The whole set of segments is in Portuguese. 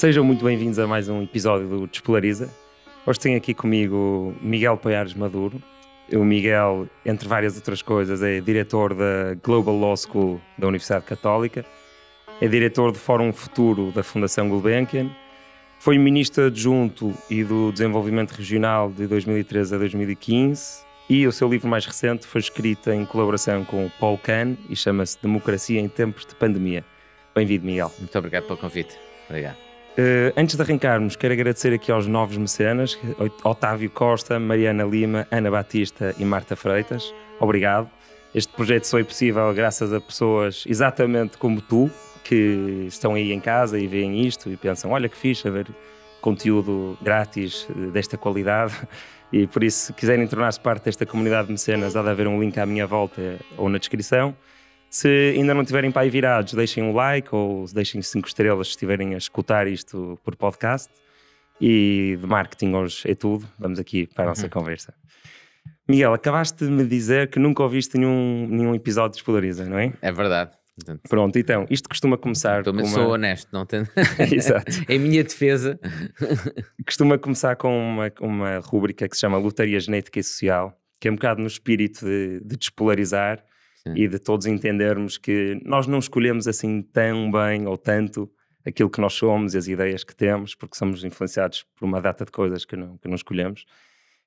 Sejam muito bem-vindos a mais um episódio do Despolariza. Hoje tenho aqui comigo Miguel Paiares Maduro. O Miguel, entre várias outras coisas, é diretor da Global Law School da Universidade Católica, é diretor do Fórum Futuro da Fundação Gulbenkian, foi ministro adjunto e do Desenvolvimento Regional de 2013 a 2015 e o seu livro mais recente foi escrito em colaboração com o Paul Kahn e chama-se Democracia em Tempos de Pandemia. Bem-vindo, Miguel. Muito obrigado pelo convite. Obrigado. Uh, antes de arrancarmos, quero agradecer aqui aos novos mecenas, Otávio Costa, Mariana Lima, Ana Batista e Marta Freitas. Obrigado. Este projeto só é possível graças a pessoas exatamente como tu, que estão aí em casa e veem isto e pensam: olha que fixe haver conteúdo grátis eh, desta qualidade. E por isso, se quiserem tornar-se parte desta comunidade de mecenas, há de haver um link à minha volta ou na descrição. Se ainda não tiverem para aí virados, deixem um like ou deixem cinco estrelas se estiverem a escutar isto por podcast. E de marketing hoje é tudo. Vamos aqui para a nossa uhum. conversa. Miguel, acabaste de me dizer que nunca ouviste nenhum, nenhum episódio de Espolariza, não é? É verdade. Portanto, Pronto, então, isto costuma começar. Pelo então, uma... sou honesto, não tenho. Exato. em é minha defesa. costuma começar com uma, uma rúbrica que se chama Lotaria Genética e Social, que é um bocado no espírito de, de despolarizar e de todos entendermos que nós não escolhemos assim tão bem ou tanto aquilo que nós somos e as ideias que temos, porque somos influenciados por uma data de coisas que não, que não escolhemos.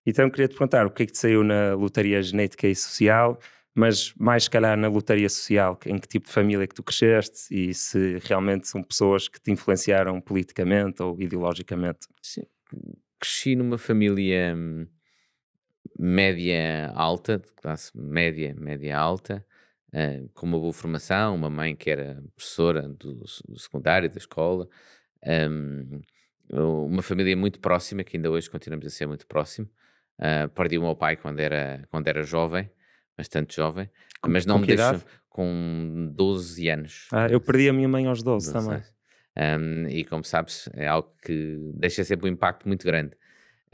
Então queria te perguntar o que é que te saiu na lotaria genética e social, mas mais se calhar na lotaria social, em que tipo de família é que tu cresceste e se realmente são pessoas que te influenciaram politicamente ou ideologicamente. Sim, cresci numa família hum, média alta, de classe média, média alta, uh, com uma boa formação, uma mãe que era professora do, do secundário, da escola, um, ehm, uma família muito próxima, que ainda hoje continuamos a ser muito próximo. Uh, perdi o meu pai quando era, quando era jovem, bastante jovem, com, mas não me com 12 anos. Ah, eu perdi a minha mãe aos 12, 12 também. Um, ehm, e como sabes, é algo que deixa sempre um impacto muito grande. Um,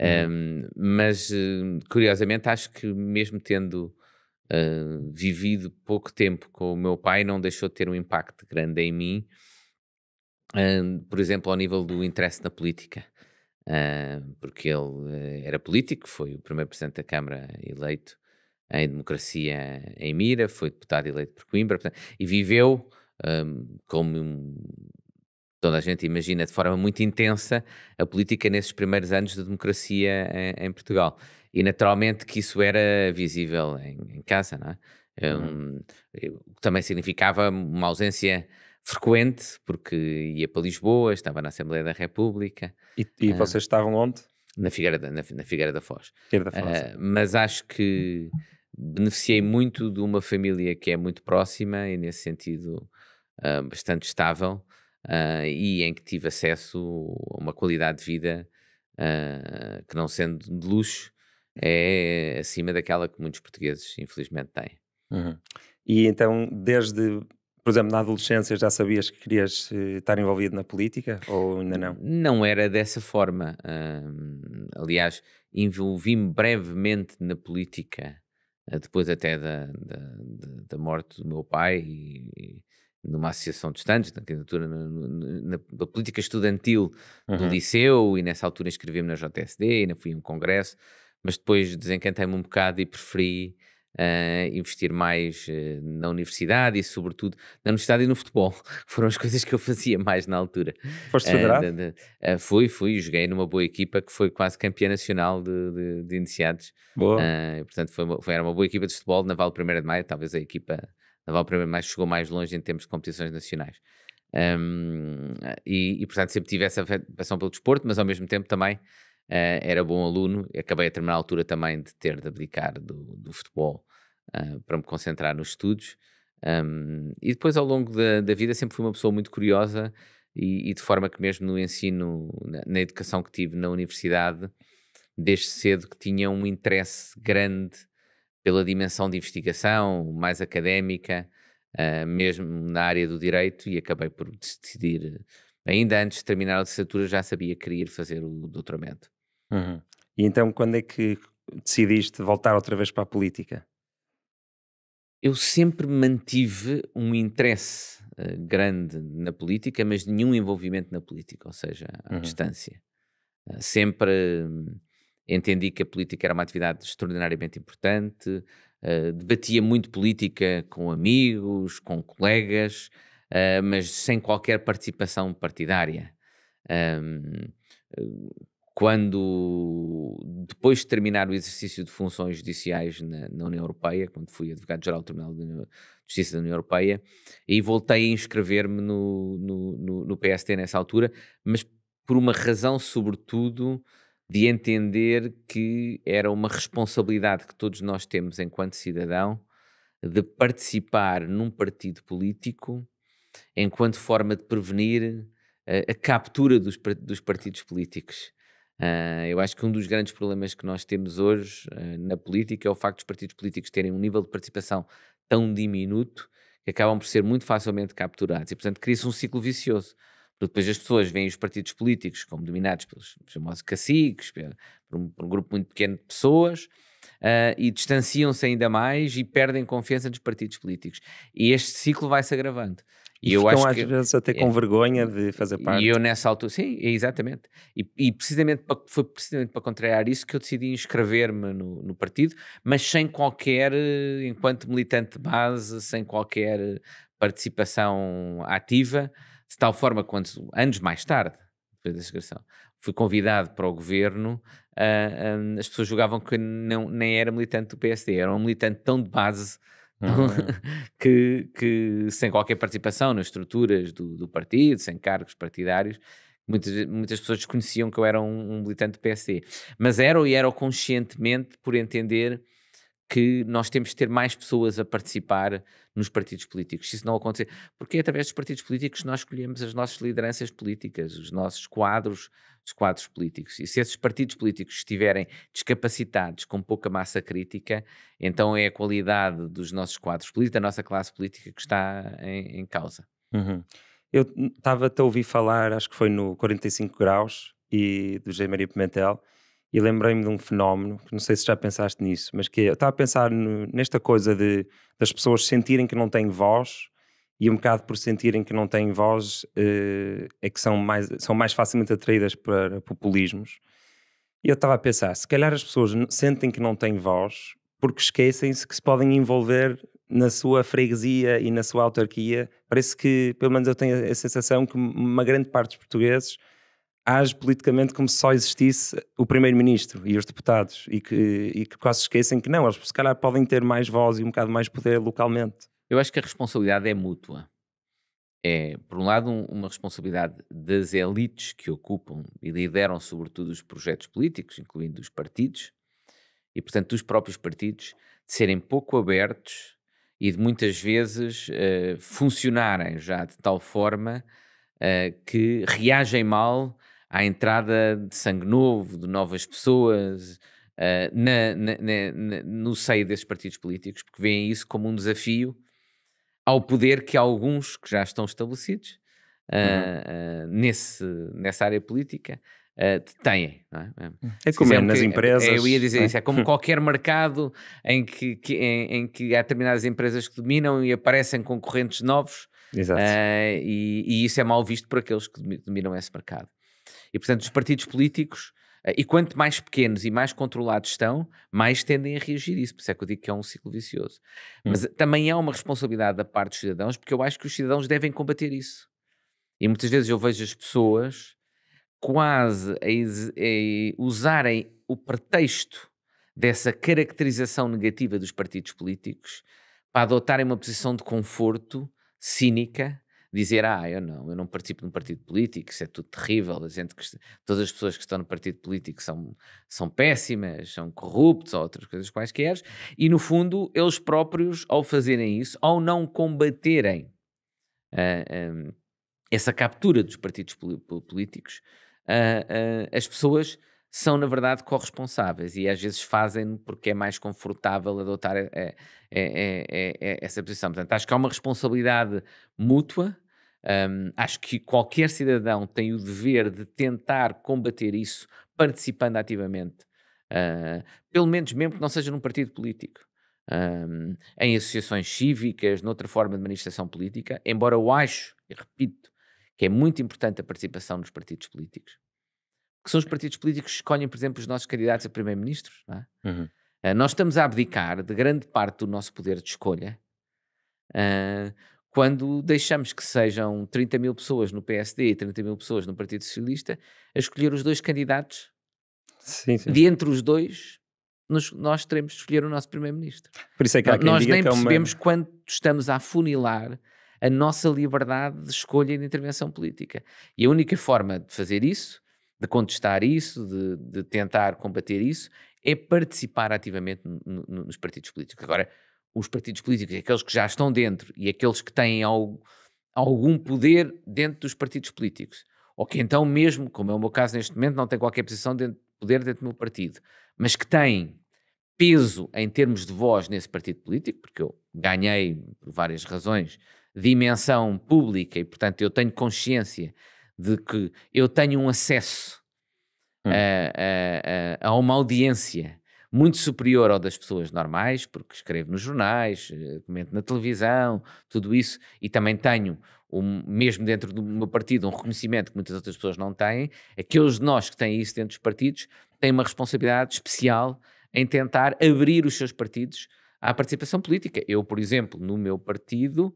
uhum. mas, eh, curiosamente, acho que mesmo tendo uh, vivido pouco tempo com o meu pai, não deixou de ter um impacto grande em mim, um, por exemplo, ao nível do interesse na política. Uh, porque ele uh, era político, foi o primeiro presidente da Câmara eleito em democracia em Mira, foi deputado eleito por Coimbra, portanto, e viveu um, como um, toda a gente imagina de forma muito intensa a política nesses primeiros anos da de democracia em, em, Portugal. E naturalmente que isso era visível em, em casa, não é? Uhum. Um, também significava uma ausência frequente, porque ia para Lisboa, estava na Assembleia da República. E, e ah, vocês estavam onde? Na Figueira da, na, na Figueira da Foz. Figueira da Foz. Uh, mas acho que uhum. beneficiei muito de uma família que é muito próxima e, nesse sentido, uh, bastante estável uh, e em que tive acesso a uma qualidade de vida uh, que, não sendo de luxo, é acima daquela que muitos portugueses, infelizmente, têm. Uhum. E então, desde por exemplo, na adolescência já sabias que querias eh, estar envolvido na política ou ainda não? Não era dessa forma. aliás, envolvi-me brevemente na política ah, depois até da, da, da morte do meu pai e, numa associação de estudantes, na candidatura na, na, na política estudantil uhum. do liceu e nessa altura inscrevi-me na JSD, ainda fui a um congresso, mas depois desencantei-me um bocado e preferi Uh, investir mais uh, na universidade e, sobretudo, na universidade e no futebol. Foram as coisas que eu fazia mais na altura. Foste eh, federado? Uh, fui, fui. Joguei numa boa equipa que foi quase campeã nacional de, de, de iniciados. Boa. portanto, foi, foi, era uma boa equipa de futebol na Vale 1 de Maio, talvez a equipa Naval primeiro mais chegou mais longe em termos de competições nacionais. Um, e, e, portanto, sempre tive essa paixão pelo desporto, mas ao mesmo tempo também uh, era bom aluno. Acabei a terminar a altura também de ter de abdicar do, do futebol uh, para me concentrar nos estudos. Um, e depois, ao longo da, da, vida, sempre fui uma pessoa muito curiosa e, e de forma que, mesmo no ensino, na, na educação que tive na universidade, desde cedo que tinha um interesse grande pela dimensão de investigação mais académica, uh, mesmo na área do direito, e acabei por decidir, ainda antes de terminar a licenciatura, já sabia que queria ir fazer o doutoramento. Uhum. E então, quando é que decidiste voltar outra vez para a política? Eu sempre mantive um interesse uh, grande na política, mas nenhum envolvimento na política, ou seja, à uhum. distância. Uh, sempre hum, entendi que a política era uma atividade extraordinariamente importante, uh, debatia muito política com amigos, com colegas, uh, mas sem qualquer participação partidária. Um, quando, depois de terminar o exercício de funções judiciais na, na União Europeia, quando fui advogado-geral do Tribunal de Justiça da União Europeia, e voltei a inscrever-me no, no, no, no PST nessa altura, mas por uma razão, sobretudo, de entender que era uma responsabilidade que todos nós temos enquanto cidadão de participar num partido político enquanto forma de prevenir a, eh, a captura dos, dos, partidos políticos. Uh, eu acho que um dos grandes problemas que nós temos hoje uh, na política é o facto dos partidos políticos terem um nível de participação tão diminuto que acabam por ser muito facilmente capturados. E, portanto, cria-se um ciclo vicioso depois as pessoas veem os partidos políticos como dominados pelos famosos caciques, por um, por um grupo muito pequeno de pessoas, uh, e distanciam-se ainda mais e perdem confiança nos partidos políticos. E este ciclo vai se agravando. E, e eu acho às vezes até com é, vergonha de fazer parte. E eu nessa altura, sim, exatamente. E, e precisamente para, foi precisamente para contrariar isso que eu decidi inscrever-me no, no, partido, mas sem qualquer, eh, enquanto militante de base, sem qualquer participação ativa, de tal forma que, anos mais tarde, depois da segregação, fui convidado para o governo, uh, ah, um, ah, as pessoas julgavam que não, nem era militante do PSD, era um militante tão de base. uhum. que, que, sem qualquer participação nas estruturas do, do partido, sem cargos partidários, Muitas, muitas pessoas desconheciam que eu era um, um militante do PSD. Mas era e era conscientemente por entender que nós temos de ter mais pessoas a participar nos partidos políticos. Se isso não acontecer, porque é através dos partidos políticos nós escolhemos as nossas lideranças políticas, os nossos quadros, os quadros políticos. E se esses partidos políticos estiverem descapacitados, com pouca massa crítica, então é a qualidade dos nossos quadros políticos, da nossa classe política que está em, em causa. Uhum. Eu estava a ouvir falar, acho que foi no 45 Graus e do José Maria Pimentel e lembrei-me de um fenómeno, que não sei se já pensaste nisso, mas que é, eu estava a pensar no, nesta coisa de, das pessoas sentirem que não têm voz e um bocado por sentirem que não têm voz eh, é que são mais, são mais facilmente atraídas para populismos. E eu estava a pensar, se calhar as pessoas sentem que não têm voz porque esquecem-se que se podem envolver na sua freguesia e na sua autarquia. Parece que, pelo menos eu tenho a sensação que uma grande parte dos portugueses age politicamente como se só existisse o primeiro-ministro e os deputados e que, e que quase esquecem que não, eles se calhar podem ter mais voz e um bocado mais poder localmente. Eu acho que a responsabilidade é mútua. É, por um lado, uma responsabilidade das elites que ocupam e lideram, sobretudo, os projetos políticos, incluindo os partidos, e, portanto, dos próprios partidos, de serem pouco abertos e de muitas vezes uh, funcionarem já de tal forma uh, que reagem mal à entrada de sangue novo, de novas pessoas uh, na, na, na, no seio desses partidos políticos, porque veem isso como um desafio ao poder que alguns que já estão estabelecidos uh, uhum. uh, nesse, nessa área política uh, têm. É? é? como é, é nas é, empresas. É, eu ia dizer é? isso, é como qualquer mercado em que, que em, em, que há determinadas empresas que dominam e aparecem concorrentes novos. Exato. E, e, isso é mal visto por aqueles que dominam esse mercado. E, portanto, os partidos políticos, eh, e quanto mais pequenos e mais controlados estão, mais tendem a reagir a isso. Por isso é que eu digo que é um ciclo vicioso. Hum. Mas eh, também é uma responsabilidade da parte dos cidadãos, porque eu acho que os cidadãos devem combater isso. E muitas vezes eu vejo as pessoas quase a, a usarem o pretexto dessa caracterização negativa dos partidos políticos para adotarem uma posição de conforto cínica dizer, ah, eu não, eu não participo de um partido político, isso é tudo terrível, a gente que, todas as pessoas que estão no partido político são, são péssimas, são corruptos ou outras coisas quaisquer, e no fundo eles próprios, ao fazerem isso, ao não combaterem uh, ah, um, ah, essa captura dos partidos políticos, uh, uh, as pessoas são, na verdade, corresponsáveis e às vezes fazem porque é mais confortável adotar eh, essa posição. Portanto, acho que há é uma responsabilidade mútua. Um, acho que qualquer cidadão tem o dever de tentar combater isso participando ativamente, uh, pelo menos mesmo que não seja num partido político. Um, em associações cívicas, noutra forma de manifestação política, embora eu acho, e repito, que é muito importante a participação dos partidos políticos que são os partidos políticos que escolhem, por exemplo, os nossos candidatos a primeiro-ministros. É? Uhum. Uh, nós estamos a abdicar de grande parte do nosso poder de escolha uh, quando deixamos que sejam 30 mil pessoas no PSD e 30 mil pessoas no Partido Socialista a escolher os dois candidatos. Sim, sim. De entre os dois, nos, nós teremos de escolher o nosso primeiro-ministro. Por isso é que há quem Nós nem que é uma... percebemos quanto estamos a afunilar a nossa liberdade de escolha e de intervenção política. E a única forma de fazer isso de contestar isso, de, de, tentar combater isso, é participar ativamente nos partidos políticos. Agora, os partidos políticos, aqueles que já estão dentro e aqueles que têm algo, algum poder dentro dos partidos políticos, ou que então mesmo, como é o meu caso neste momento, não tem qualquer posição de poder dentro do meu partido, mas que têm peso em termos de voz nesse partido político, porque eu ganhei, por várias razões, dimensão pública e, portanto, eu tenho consciência de que eu tenho um acesso hum. a, eh, a, eh, eh, a, uma audiência muito superior ao das pessoas normais, porque escrevo nos jornais, comento na televisão, tudo isso, e também tenho, um, mesmo dentro do meu partido, um reconhecimento que muitas outras pessoas não têm. Aqueles é de nós que têm isso dentro dos partidos têm uma responsabilidade especial em tentar abrir os seus partidos à participação política. Eu, por exemplo, no meu partido,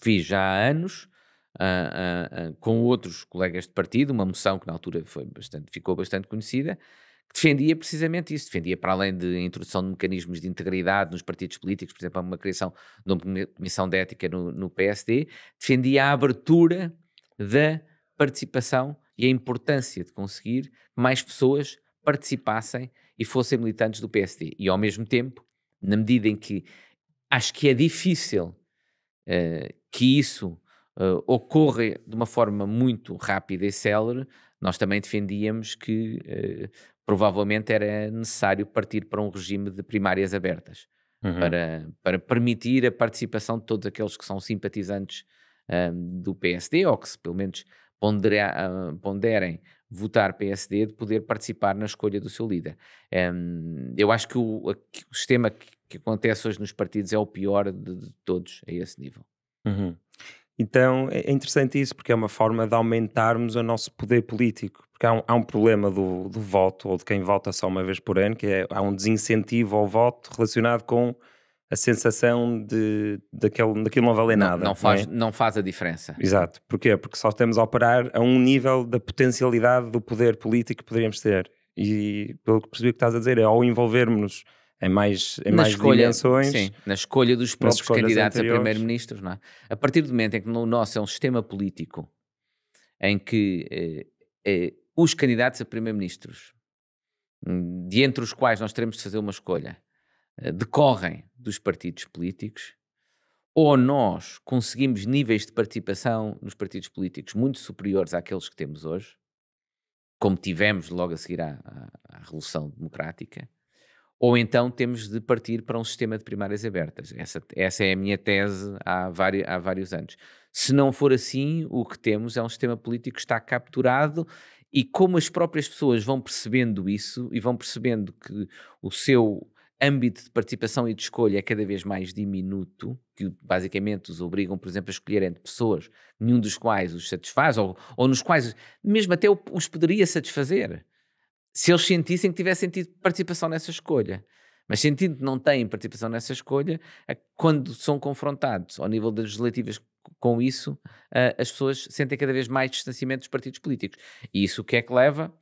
fiz já há anos uh, uh, com outros colegas de partido, uma moção que na altura foi bastante, ficou bastante conhecida, que defendia precisamente isso, defendia para além de introdução de mecanismos de integridade nos partidos políticos, por exemplo, uma criação de uma comissão de ética no, no PSD, defendia a abertura da participação e a importância de conseguir que mais pessoas participassem e fossem militantes do PSD. E ao mesmo tempo, na medida em que acho que é difícil uh, que isso uh, ocorre de uma forma muito rápida e célere, nós também defendíamos que uh, provavelmente era necessário partir para um regime de primárias abertas, uhum. para, para permitir a participação de todos aqueles que são simpatizantes eh, do PSD, ou que se pelo menos pondera, uh, ponderem votar PSD, de poder participar na escolha do seu líder. Um, eu acho que o, o sistema que, que, acontece hoje nos partidos é o pior de, de todos a esse nível. Uhum. Então é, é interessante isso, porque é uma forma de aumentarmos o nosso poder político. Porque há um, há um problema do, do, voto, ou de quem vota só uma vez por ano, que é há um desincentivo ao voto relacionado com a sensação de daquele, daquilo não valer nada. Não, não faz, não, é? não, faz a diferença. Exato. Porquê? Porque só estamos a operar a um nível da potencialidade do poder político que poderíamos ter. E pelo que percebi o que estás a dizer, é ao envolvermos-nos em mais, em na mais escolha, dimensões. Sim, na escolha dos próprios candidatos anteriores. a primeiro-ministros. Não é? A partir do momento em que no nosso é um sistema político em que eh, eh, os candidatos a primeiro-ministros, hum, de entre os quais nós teremos de fazer uma escolha, eh, decorrem dos partidos políticos, ou nós conseguimos níveis de participação nos partidos políticos muito superiores àqueles que temos hoje, como tivemos logo a seguir à, à, à Revolução Democrática, ou então temos de partir para um sistema de primárias abertas. Essa, essa é a minha tese há, vários, há vários anos. Se não for assim, o que temos é um sistema político que está capturado e como as próprias pessoas vão percebendo isso e vão percebendo que o seu âmbito de participação e de escolha é cada vez mais diminuto, que basicamente os obrigam, por exemplo, a escolher entre pessoas, nenhum dos quais os satisfaz, ou, ou nos quais mesmo até os poderia satisfazer se eles sentissem que tivessem tido participação nessa escolha. Mas sentindo que não têm participação nessa escolha, é quando são confrontados ao nível das legislativas com isso, uh, as pessoas sentem cada vez mais distanciamento dos partidos políticos. E isso o que é que leva?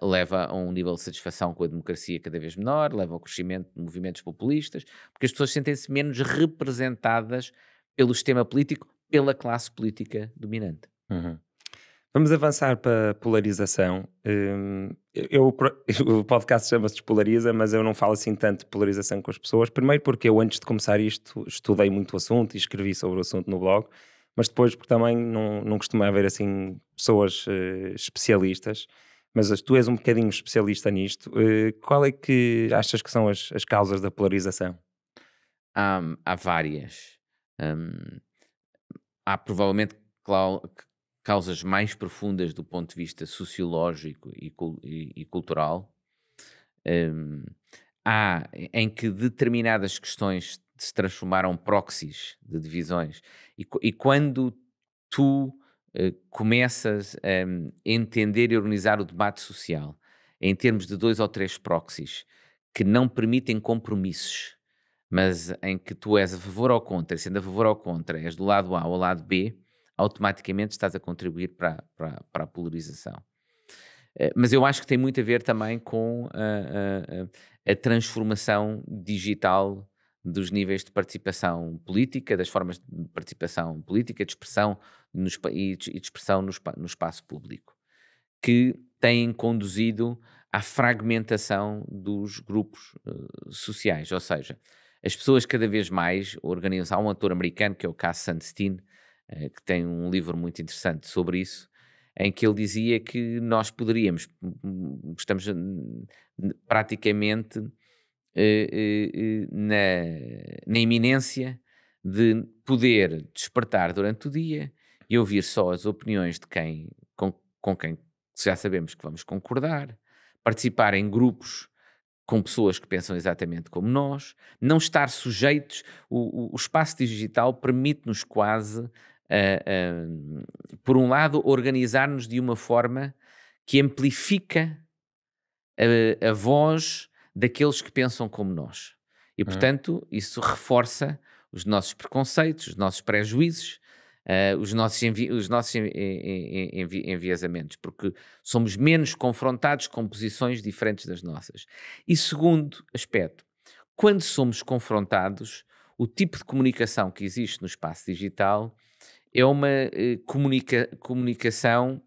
Uh, leva a um nível de satisfação com a democracia cada vez menor, leva ao crescimento de movimentos populistas, porque as pessoas sentem-se menos representadas pelo sistema político, pela classe política dominante. Uhum. Vamos avançar para polarização. Hum, eu, eu o podcast chama-se Despolariza, mas eu não falo assim tanto de polarização com as pessoas. Primeiro porque eu, antes de começar isto, estudei muito o assunto e escrevi sobre o assunto no blog, mas depois porque também não, não costumava haver assim pessoas uh, especialistas. Mas tu és um bocadinho especialista nisto. Uh, qual é que achas que são as, as causas da polarização? Há, hum, há várias. Hum, há provavelmente causas mais profundas do ponto de vista sociológico e, e, e cultural. Um, há em que determinadas questões se transformaram proxies de divisões. E, e quando tu uh, começas a hum, entender e organizar o debate social em termos de dois ou três proxies que não permitem compromissos, mas em que tu és a favor ou contra, e sendo a favor ou contra, és do lado A ou do lado B, automaticamente estás a contribuir para, para, para a polarização. Eh, mas eu acho que tem muito a ver também com a, eh, a, eh, a transformação digital dos níveis de participação política, das formas de participação política, de expressão nos, e de expressão no, no, espaço público, que têm conduzido à fragmentação dos grupos uh, sociais, ou seja, as pessoas cada vez mais organizam. Há um ator americano que é o Cass Sunstein, eh, que tem um livro muito interessante sobre isso, em que ele dizia que nós poderíamos, hum, hum, estamos hum, praticamente eh, eh, na, na iminência de poder despertar durante o dia e ouvir só as opiniões de quem com, com quem já sabemos que vamos concordar, participar em grupos com pessoas que pensam exatamente como nós, não estar sujeitos, o, o espaço digital permite-nos quase eh, eh, por um lado, organizar-nos de uma forma que amplifica a, a, voz daqueles que pensam como nós. E, hum. portanto, isso reforça os nossos preconceitos, os nossos prejuízos, uh, os nossos, envi os nossos envi envi enviesamentos, porque somos menos confrontados com posições diferentes das nossas. E segundo aspecto, quando somos confrontados, o tipo de comunicação que existe no espaço digital é uma uh, comunica comunicação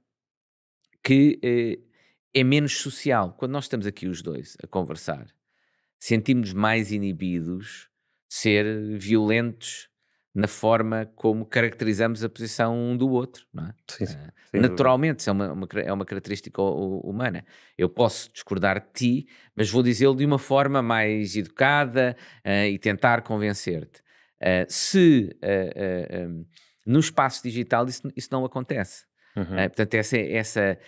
que uh, é menos social. Quando nós estamos aqui os dois a conversar, sentimos mais inibidos de ser violentos na forma como caracterizamos a posição um do outro, é? sim, sim, eh, Naturalmente, isso é uma, uma, é uma característica humana. Eu posso discordar de ti, mas vou dizê-lo de uma forma mais educada uh, e tentar convencer-te. Uh, se uh, no espaço digital isso, isso não acontece. Uhum. Uh, portanto, essa, essa, é,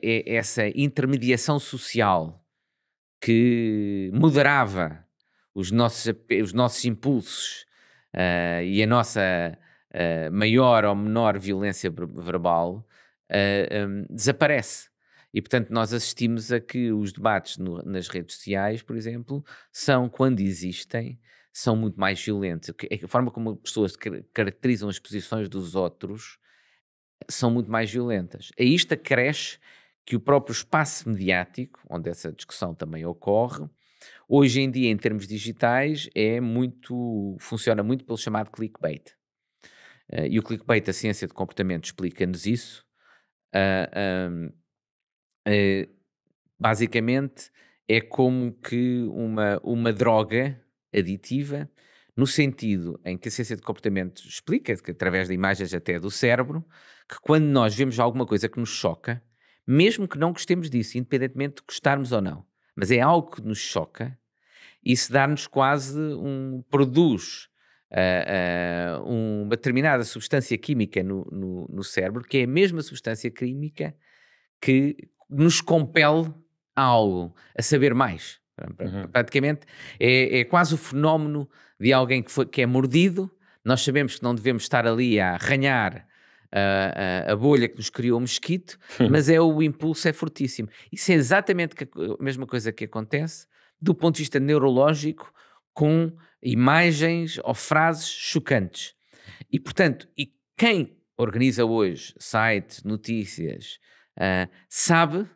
é, essa intermediação social que moderava os nossos, os nossos impulsos uh, e a nossa uh, maior ou menor violência verbal um, ehm, desaparece. E, portanto, nós assistimos a que os debates no, nas redes sociais, por exemplo, são, quando existem, são muito mais violentos. É a forma como as pessoas caracterizam as posições dos outros eh, são muito mais violentas. A isto acresce que o próprio espaço mediático, onde essa discussão também ocorre, hoje em dia, em termos digitais, é muito, funciona muito pelo chamado clickbait. Uh, e o clickbait, a ciência de comportamento, explica-nos isso. Uh, uh, basicamente, é como que uma, uma droga aditiva, no sentido em que a ciência de comportamento explica, que através de imagens até do cérebro, que quando nós vemos alguma coisa que nos choca, mesmo que não gostemos disso, independentemente de gostarmos ou não, mas é algo que nos choca, isso dá-nos quase um. produz uh, uh, uma determinada substância química no, no, no cérebro, que é a mesma substância química que nos compele a algo, a saber mais. Uhum. Praticamente é, é, quase o fenómeno de alguém que, foi, que é mordido. Nós sabemos que não devemos estar ali a arranhar a, ah, a, ah, a, bolha que nos criou o mosquito, mas é o impulso é fortíssimo. Isso é exatamente a mesma coisa que acontece do ponto de vista neurológico com imagens ou frases chocantes. E portanto, e quem organiza hoje sites, notícias, uh, sabe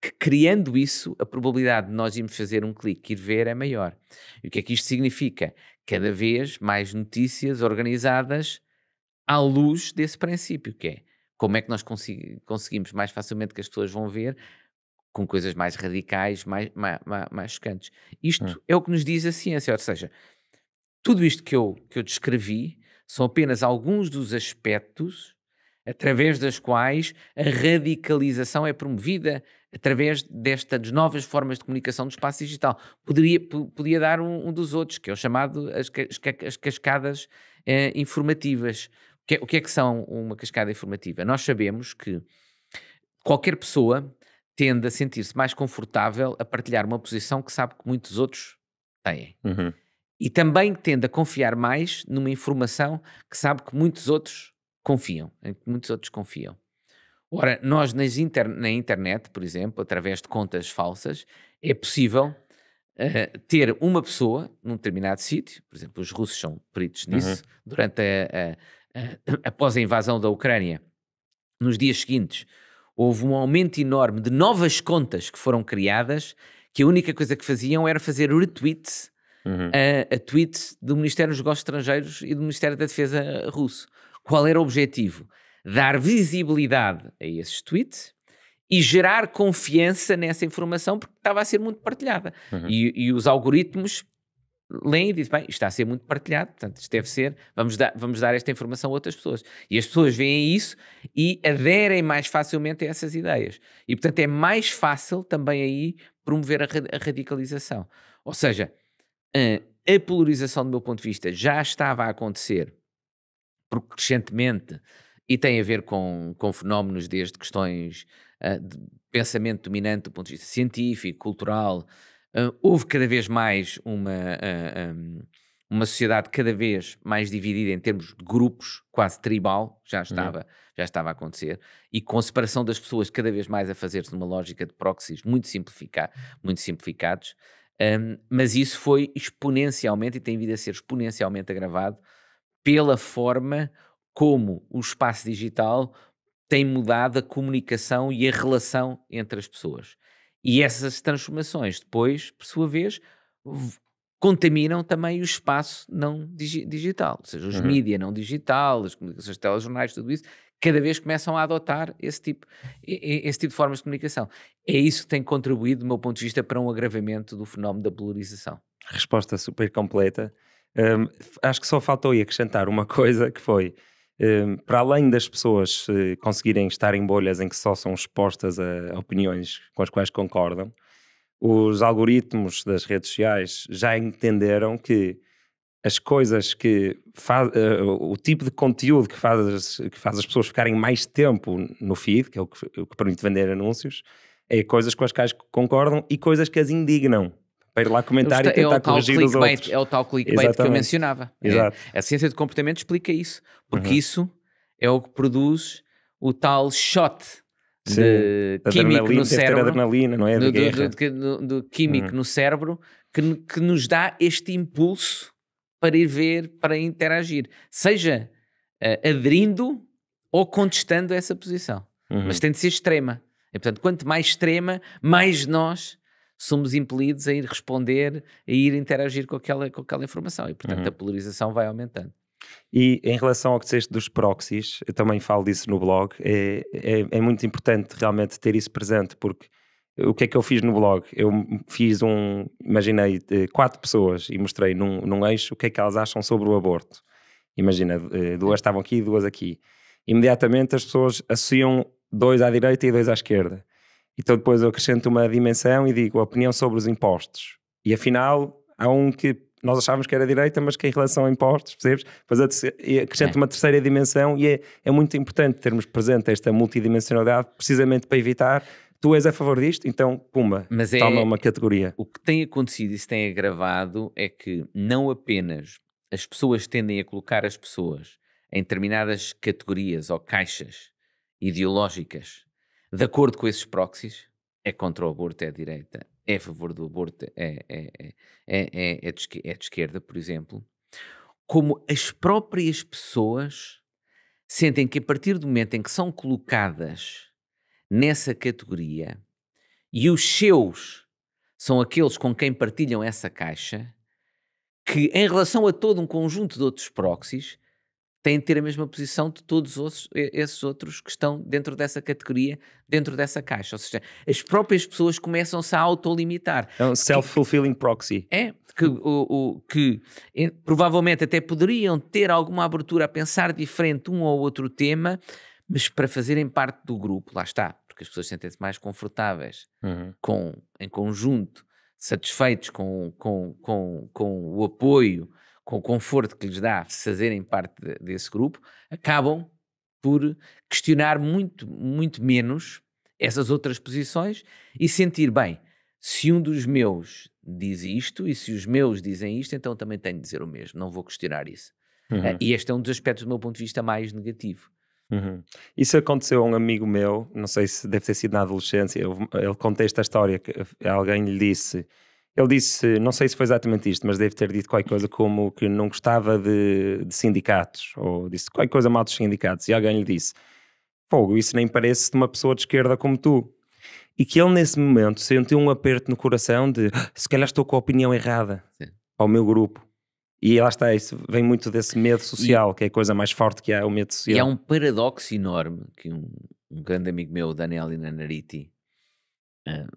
que criando isso, a probabilidade de nós irmos fazer um clique e ir ver é maior. E o que é que isto significa? Cada vez mais notícias organizadas à luz desse princípio, que é como é que nós conseguimos mais facilmente que as pessoas vão ver com coisas mais radicais, mais, mais, mais chocantes. Isto hum. é o que nos diz a ciência, ou seja, tudo isto que eu, que eu descrevi são apenas alguns dos aspectos através das quais a radicalização é promovida, através destas novas formas de comunicação do espaço digital. Poderia, podia dar um, um dos outros, que é o chamado as, as cascadas eh, informativas. O que, é, o que é que são uma cascada informativa? Nós sabemos que qualquer pessoa tende a sentir-se mais confortável a partilhar uma posição que sabe que muitos outros têm. Uhum. E também tende a confiar mais numa informação que sabe que muitos outros confiam, em que muitos outros confiam. Ora, nós inter... na internet, por exemplo, através de contas falsas, é possível uh, ter uma pessoa num determinado sítio, por exemplo, os russos são peritos uhum. nisso, uhum. durante a, a, a, após a invasão da Ucrânia, nos dias seguintes, houve um aumento enorme de novas contas que foram criadas, que a única coisa que faziam era fazer retweets uhum. a, a tweets do Ministério dos Negócios Estrangeiros e do Ministério da Defesa russo. Qual era o objetivo? dar visibilidade a esses tweets e gerar confiança nessa informação porque estava a ser muito partilhada. Uhum. E, e, os algoritmos leem e dizem, bem, isto está a ser muito partilhado, portanto, isto deve ser, vamos dar, vamos dar esta informação a outras pessoas. E as pessoas veem isso e aderem mais facilmente a essas ideias. E, portanto, é mais fácil também aí promover a, a radicalização. Ou seja, a, a polarização, do meu ponto de vista, já estava a acontecer porque crescentemente e tem a ver com, com fenómenos desde questões uh, de pensamento dominante do ponto de vista científico, cultural. Uh, houve cada vez mais uma, uh, ah, um, uma sociedade cada vez mais dividida em termos de grupos, quase tribal, já uhum. estava, uhum. já estava a acontecer, e com a separação das pessoas cada vez mais a fazer-se numa lógica de proxies muito, simplifica muito simplificados. Um, mas isso foi exponencialmente e tem vindo a ser exponencialmente agravado pela forma como o espaço digital tem mudado a comunicação e a relação entre as pessoas. E essas transformações, depois, por sua vez, contaminam também o espaço não digi digital, ou seja, os uhum. mídias não digital, as comunicações de telejornais, tudo isso, cada vez começam a adotar esse tipo, esse tipo de formas de comunicação. É isso que tem contribuído, do meu ponto de vista, para um agravamento do fenómeno da polarização. Resposta super completa. Um, acho que só faltou aí acrescentar uma coisa que foi Hum, para além das pessoas eh, conseguirem estar em bolhas em que só são expostas a opiniões com as quais concordam, os algoritmos das redes sociais já entenderam que as coisas que faz, eh, o tipo de conteúdo que faz, que faz as pessoas ficarem mais tempo no feed, que é o que, o que permite vender anúncios, é coisas com as quais concordam e coisas que as indignam para ir lá comentar e é tentar é corrigir os outros. É o tal clickbait Exatamente. que eu mencionava. Né? Exato. É? A ciência de comportamento explica isso, porque uhum. isso é o que produz o tal shot de químico no cérebro, é? Do, do, do, químico uhum. no cérebro que, que nos dá este impulso para ir ver, para interagir, seja uh, aderindo ou contestando essa posição, uhum. mas tem de ser extrema. E, portanto, quanto mais extrema, mais nós somos impelidos a ir responder, a ir interagir com aquela, com aquela informação e, portanto, uhum. a polarização vai aumentando. E em relação ao que disseste dos proxies, eu também falo disso no blog, é, é, é, muito importante realmente ter isso presente, porque o que é que eu fiz no blog? Eu fiz um, imaginei eh, quatro pessoas e mostrei num, num eixo o que é que elas acham sobre o aborto. Imagina, eh, duas uhum. estavam aqui e duas aqui. Imediatamente as pessoas associam dois à direita e dois à esquerda. Então depois eu acrescento uma dimensão e digo opinião sobre os impostos. E afinal, há um que nós achávamos que era direita, mas que em relação a impostos, percebes? Mas acrescento é. uma terceira dimensão e é, é muito importante termos presente esta multidimensionalidade, precisamente para evitar. Tu és a favor disto, então, pumba, mas é, toma uma categoria. O que tem acontecido e se tem agravado é que não apenas as pessoas tendem a colocar as pessoas em determinadas categorias ou caixas ideológicas de acordo com esses proxies, é contra o aborto, é direita, é a favor do aborto, é, é, é, é, é, é de, esquerda, é de esquerda, por exemplo, como as próprias pessoas sentem que a partir do momento em que são colocadas nessa categoria e os seus são aqueles com quem partilham essa caixa, que em relação a todo um conjunto de outros proxies, têm de ter a mesma posição de todos os, esses outros que estão dentro dessa categoria, dentro dessa caixa. Ou seja, as próprias pessoas começam-se a autolimitar. É um self-fulfilling proxy. É, que, o, o que é, provavelmente até poderiam ter alguma abertura a pensar diferente um ou outro tema, mas para fazerem parte do grupo, lá está, porque as pessoas sentem-se mais confortáveis uhum. com, em conjunto, satisfeitos com, com, com, com o apoio com o conforto que lhes dá fazerem parte de, desse grupo, acabam por questionar muito, muito menos essas outras posições e sentir, bem, se um dos meus diz isto e se os meus dizem isto, então também tenho de dizer o mesmo, não vou questionar isso. Eh, uhum. e este é um dos aspectos do meu ponto de vista mais negativo. Uhum. Isso aconteceu a um amigo meu, não sei se deve ter sido na adolescência. Ele, ele conta esta história que eh, alguém lhe disse: ele disse, não sei se foi exatamente isto, mas deve ter dito qualquer coisa como que não gostava de, de sindicatos, ou disse qualquer coisa mal dos sindicatos, e alguém lhe disse: Fogo, isso nem parece de uma pessoa de esquerda como tu. E que ele, nesse momento, sentiu um aperto no coração de ah, se calhar estou com a opinião errada Sim. ao meu grupo. E lá está, isso vem muito desse medo social, e, que é a coisa mais forte que há, o medo social. E há um paradoxo enorme que um, um grande amigo meu, Daniel Inanariti, uh,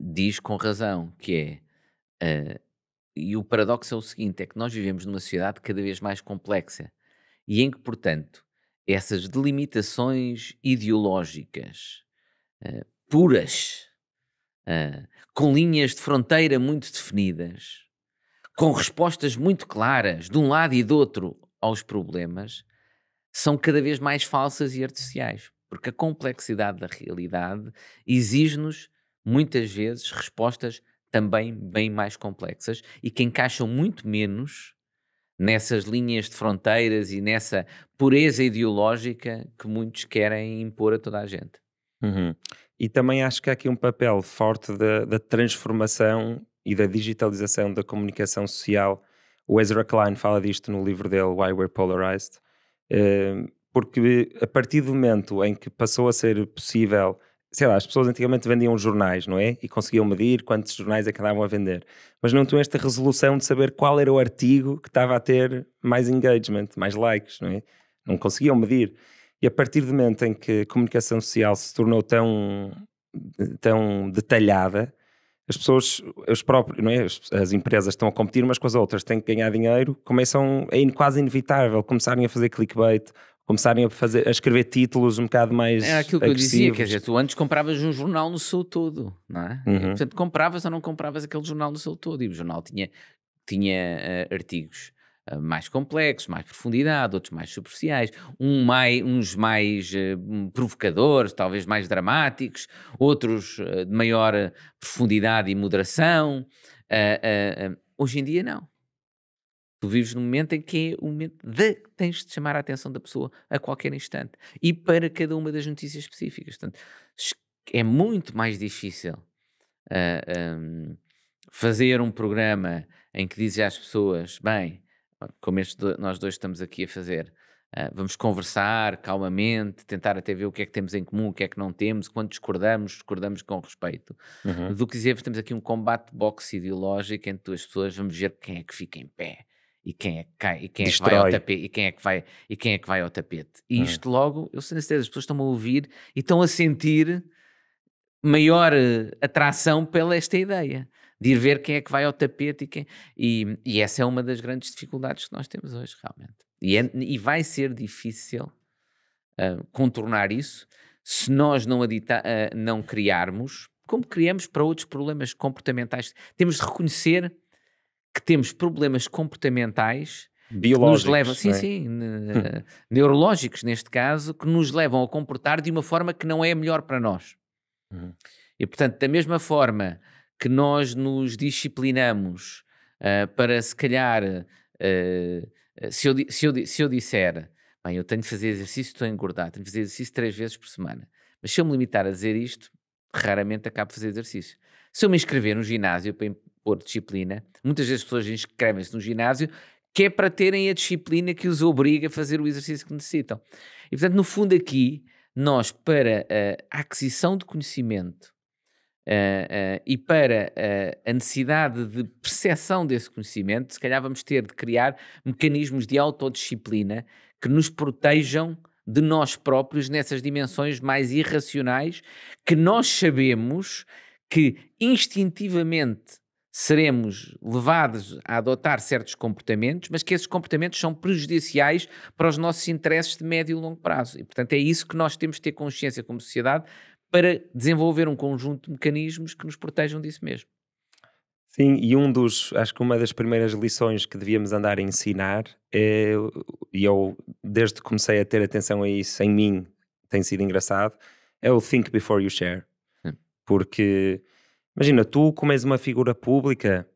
diz com razão, que é eh, e o paradoxo é o seguinte: é que nós vivemos numa sociedade cada vez mais complexa e em que, portanto, essas delimitações ideológicas uh, puras, uh, com linhas de fronteira muito definidas, com respostas muito claras de um lado e do outro aos problemas, são cada vez mais falsas e artificiais, porque a complexidade da realidade exige-nos muitas vezes respostas também bem mais complexas e que encaixam muito menos nessas linhas de fronteiras e nessa pureza ideológica que muitos querem impor a toda a gente. Uhum. E também acho que há aqui um papel forte da, da transformação e da digitalização da comunicação social. O Ezra Klein fala disto no livro dele, Why We're Polarized, eh, porque a partir do momento em que passou a ser possível sei lá, as pessoas antigamente vendiam jornais, não é? E conseguiam medir quantos jornais é que andavam a vender. Mas não tinham esta resolução de saber qual era o artigo que estava a ter mais engagement, mais likes, não é? Não conseguiam medir. E a partir do momento em que a comunicação social se tornou tão, tão detalhada, as pessoas, os próprios, não é? as, as empresas estão a competir umas com as outras, têm que ganhar dinheiro, começam, é quase inevitável começarem a fazer clickbait, começarem a, fazer, a escrever títulos um bocado mais. É aquilo que agressivos. eu dizia, quer dizer, tu antes compravas um jornal no seu todo, não é? Uhum. portanto, compravas ou não compravas aquele jornal no seu todo. E o jornal tinha, tinha uh, artigos uh, mais complexos, mais profundidade, outros mais superficiais, um mais, uns mais uh, provocadores, talvez mais dramáticos, outros de maior profundidade e moderação. hoje em dia, não. Tu vives num momento em que é o momento de tens de chamar a atenção da pessoa a qualquer instante. E para cada uma das notícias específicas. Portanto, é muito mais difícil uh, ah, um, fazer um programa em que dizes às pessoas, bem, como este, nós dois estamos aqui a fazer, Uh, vamos conversar calmamente, tentar até ver o que é que temos em comum, o que é que não temos, quando discordamos, discordamos com respeito. Uhum. Do que dizer, temos aqui um combate de boxe ideológico entre duas pessoas, vamos ver quem é que fica em pé e quem é que quem é que vai ao tapete, e quem é que vai, e quem é que vai ao tapete. E hum. isto logo, eu tenho certeza, as pessoas estão a ouvir e estão a sentir maior eh, atração pela esta ideia de ir ver quem é que vai ao tapete e quem e, e essa é uma das grandes dificuldades que nós temos hoje realmente e, é, e vai ser difícil uh, contornar isso se nós não adita, uh, não criarmos como criamos para outros problemas comportamentais temos de reconhecer que temos problemas comportamentais biológicos, nos levam, sim, é? sim, hum. eh, neurológicos neste caso, que nos levam a comportar de uma forma que não é melhor para nós. Uhum. E portanto, da mesma forma que nós nos disciplinamos uh, para se calhar, uh, se, eu, se, eu, se eu disser, bem, eu tenho de fazer exercício, estou a engordar, tenho de fazer exercício três vezes por semana, mas se eu me limitar a dizer isto, raramente acabo de fazer exercício. Se eu me inscrever no ginásio para, por disciplina. Muitas vezes as pessoas inscrevem-se no ginásio que é para terem a disciplina que os obriga a fazer o exercício que necessitam. E portanto, no fundo, aqui, nós, para a aquisição de conhecimento Uh, uh, e para uh, a necessidade de percepção desse conhecimento, se calhar vamos ter de criar mecanismos de autodisciplina que nos protejam de nós próprios nessas dimensões mais irracionais que nós sabemos que instintivamente seremos levados a adotar certos comportamentos, mas que esses comportamentos são prejudiciais para os nossos interesses de médio e longo prazo. E, portanto, é isso que nós temos de ter consciência como sociedade para desenvolver um conjunto de mecanismos que nos protejam disso mesmo. Sim, e um dos, acho que uma das primeiras lições que devíamos andar a ensinar, é, e eu desde que comecei a ter atenção a isso em mim, tem sido engraçado, é o think before you share. Porque Imagina, tu, como és uma figura pública,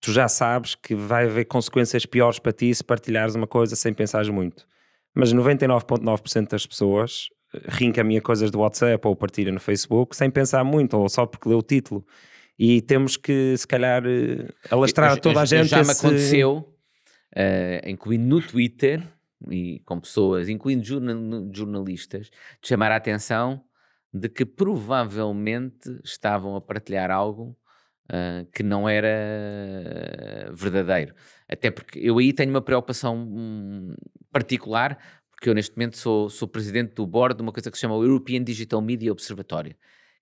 tu já sabes que vai haver consequências piores para ti se partilhares uma coisa sem pensares muito. Mas 99,9% das pessoas eh, reencaminha coisas do WhatsApp ou partilha no Facebook sem pensar muito ou só porque lê o título. E temos que, se calhar, eh, alastrar eu, toda a gente. Já esse... me aconteceu, uh, incluindo no Twitter e com pessoas, incluindo jornalistas, de chamar a atenção de que provavelmente estavam a partilhar algo uh, que não era verdadeiro. Até porque eu aí tenho uma preocupação hum, particular, porque eu neste momento sou, sou presidente do board de uma coisa que se chama o European Digital Media Observatory,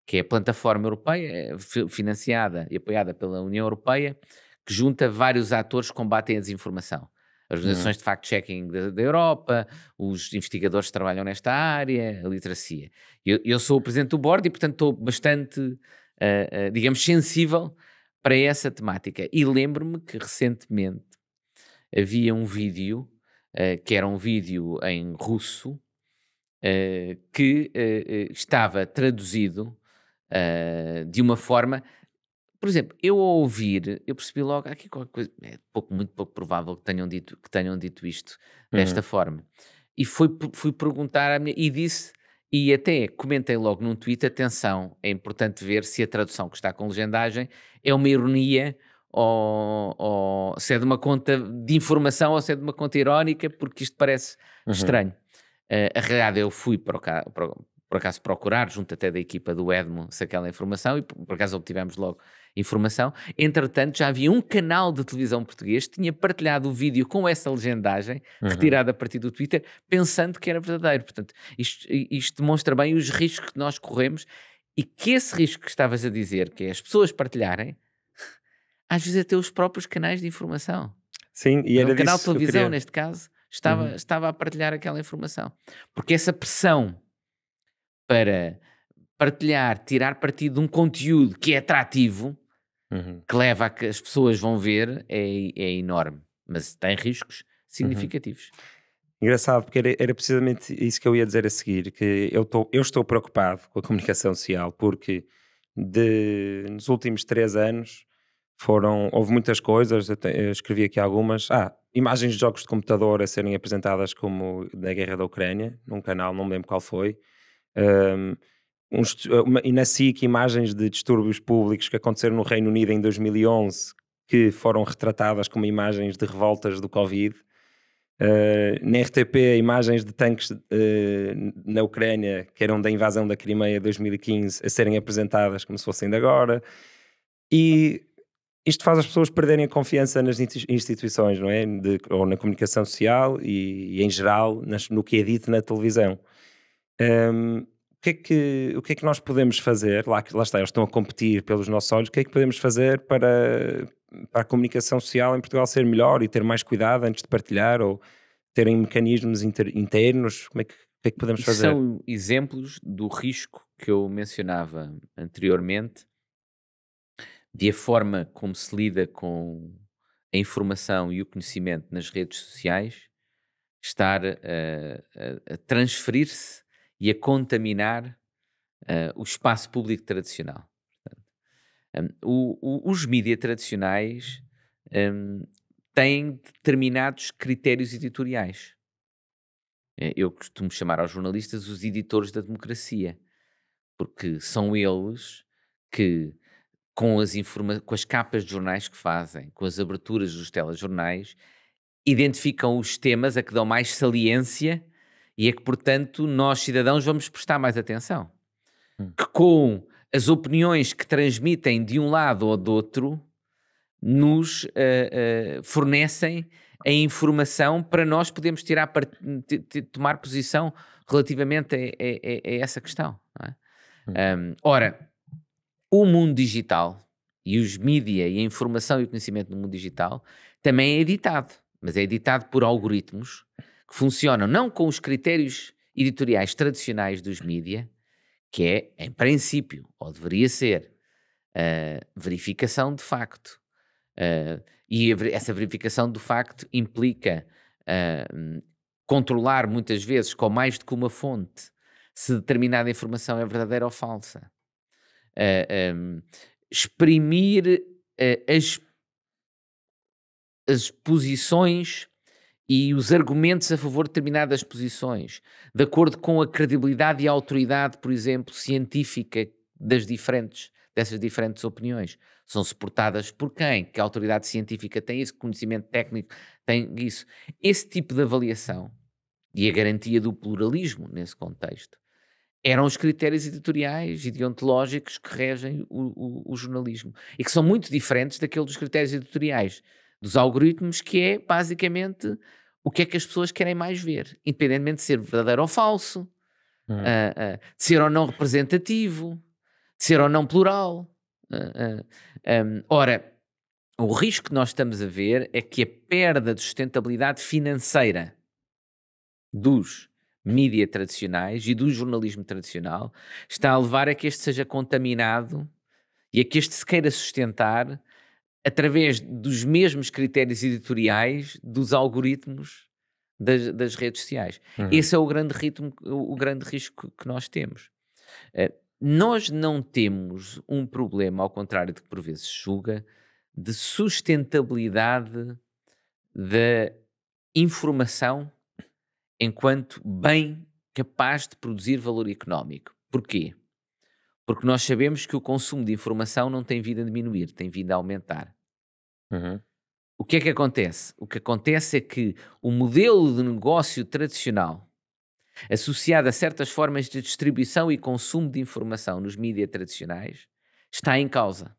que é a plataforma europeia eh, financiada e apoiada pela União Europeia, que junta vários atores que combatem a desinformação. As organizações uhum. de fact-checking da, Europa, os investigadores que trabalham nesta área, a literacia. Eu, eu sou o presidente do board e, portanto, estou bastante, uh, uh, digamos, sensível para essa temática. E lembro-me que recentemente havia um vídeo, uh, que era um vídeo em russo, que estava traduzido de uma forma por exemplo, eu ao ouvir, eu percebi logo, ah, aqui qualquer coisa, é pouco, muito pouco provável que tenham dito, que tenham dito isto desta uhum. forma. E fui, fui perguntar à minha, e disse, e até comentei logo num tweet, atenção, é importante ver se a tradução que está com legendagem é uma ironia ou, ou se é de uma conta de informação ou se é de uma conta irónica, porque isto parece uhum. estranho. Uh, a realidade eu fui para o, para, por acaso procurar, junto até da equipa do Edmo, se aquela informação, e por acaso obtivemos logo informação. Entretanto, já havia um canal de televisão português que tinha partilhado o vídeo com essa legendagem, uhum. retirada a partir do Twitter, pensando que era verdadeiro. Portanto, isto, isto demonstra bem os riscos que nós corremos e que esse risco que estavas a dizer, que é as pessoas partilharem, às vezes até os próprios canais de informação. Sim, e era O canal de televisão, que neste caso, estava, uhum. estava a partilhar aquela informação. Porque essa pressão para partilhar, tirar partido de um conteúdo que é atrativo, uhum. que leva a que as pessoas vão ver é, é enorme, mas tem riscos uhum. significativos. Uhum. Engraçado, porque era, era, precisamente isso que eu ia dizer a seguir, que eu, tô, eu estou preocupado com a comunicação social, porque de, nos últimos três anos foram, houve muitas coisas, eu, te, eu, escrevi aqui algumas, ah, imagens de jogos de computador a serem apresentadas como da guerra da Ucrânia, num canal, não me lembro qual foi, um, uns, eh, uma, e na SIC imagens de distúrbios públicos que aconteceram no Reino Unido em 2011 que foram retratadas como imagens de revoltas do Covid. Uh, na RTP, imagens de tanques uh, na Ucrânia que eram da invasão da Crimeia 2015 a serem apresentadas como se fossem de agora. E isto faz as pessoas perderem a confiança nas instituições, não é? De, ou na comunicação social e, e em geral nas, no que é dito na televisão. Um, ehm, que é que, o que é que nós podemos fazer? Lá, lá está, eles estão a competir pelos nossos olhos. O que é que podemos fazer para, para a comunicação social em Portugal ser melhor e ter mais cuidado antes de partilhar ou terem mecanismos inter, internos? Como é que, que é que podemos fazer? São exemplos do risco que eu mencionava anteriormente de a forma como se lida com a informação e o conhecimento nas redes sociais estar a, a, a transferir-se e a contaminar uh, o espaço público tradicional. Portanto, um, ah, o, o, os mídias tradicionais um, ah, têm determinados critérios editoriais. Eh, eu costumo chamar aos jornalistas os editores da democracia, porque são eles que, com as, com as capas de jornais que fazem, com as aberturas dos telejornais, identificam os temas a que dão mais saliência e é que, portanto, nós cidadãos vamos prestar mais atenção. Hum. Que com as opiniões que transmitem de um lado ou do outro, nos uh, uh, fornecem a informação para nós podermos tirar, tomar posição relativamente a, a, a essa questão. É? Hum. Um, ora, o mundo digital e os mídia e a informação e o conhecimento no mundo digital também é editado, mas é editado por algoritmos funcionam não com os critérios editoriais tradicionais dos mídia, que é, em princípio, ou deveria ser, uh, verificação de facto. Uh, e essa verificação do facto implica uh, controlar muitas vezes com mais do que uma fonte se determinada informação é verdadeira ou falsa. Um, exprimir as, as posições e os argumentos a favor de determinadas posições, de acordo com a credibilidade e a autoridade, por exemplo, científica das diferentes, dessas diferentes opiniões. São suportadas por quem? Que autoridade científica tem isso? Que conhecimento técnico tem isso? Esse tipo de avaliação e a garantia do pluralismo nesse contexto eram os critérios editoriais e deontológicos que regem o, o, o jornalismo e que são muito diferentes daqueles dos critérios editoriais dos algoritmos, que é basicamente o que é que as pessoas querem mais ver, independentemente de ser verdadeiro ou falso, uhum. uh, uh, de ser ou não representativo, de ser ou não plural. Uh, ah, um, ora, o risco que nós estamos a ver é que a perda de sustentabilidade financeira dos mídia tradicionais e do jornalismo tradicional está a levar a que este seja contaminado e a que este se queira sustentar através dos mesmos critérios editoriais dos algoritmos das, das redes sociais. Uhum. Esse é o grande ritmo, o grande risco que nós temos. Eh, nós não temos um problema, ao contrário do que por vezes julga, de sustentabilidade da informação enquanto bem capaz de produzir valor económico. Porquê? Porque nós sabemos que o consumo de informação não tem vindo a diminuir, tem vindo a aumentar. Uhum. O que é que acontece? O que acontece é que o modelo de negócio tradicional, associado a certas formas de distribuição e consumo de informação nos mídias tradicionais, está em causa.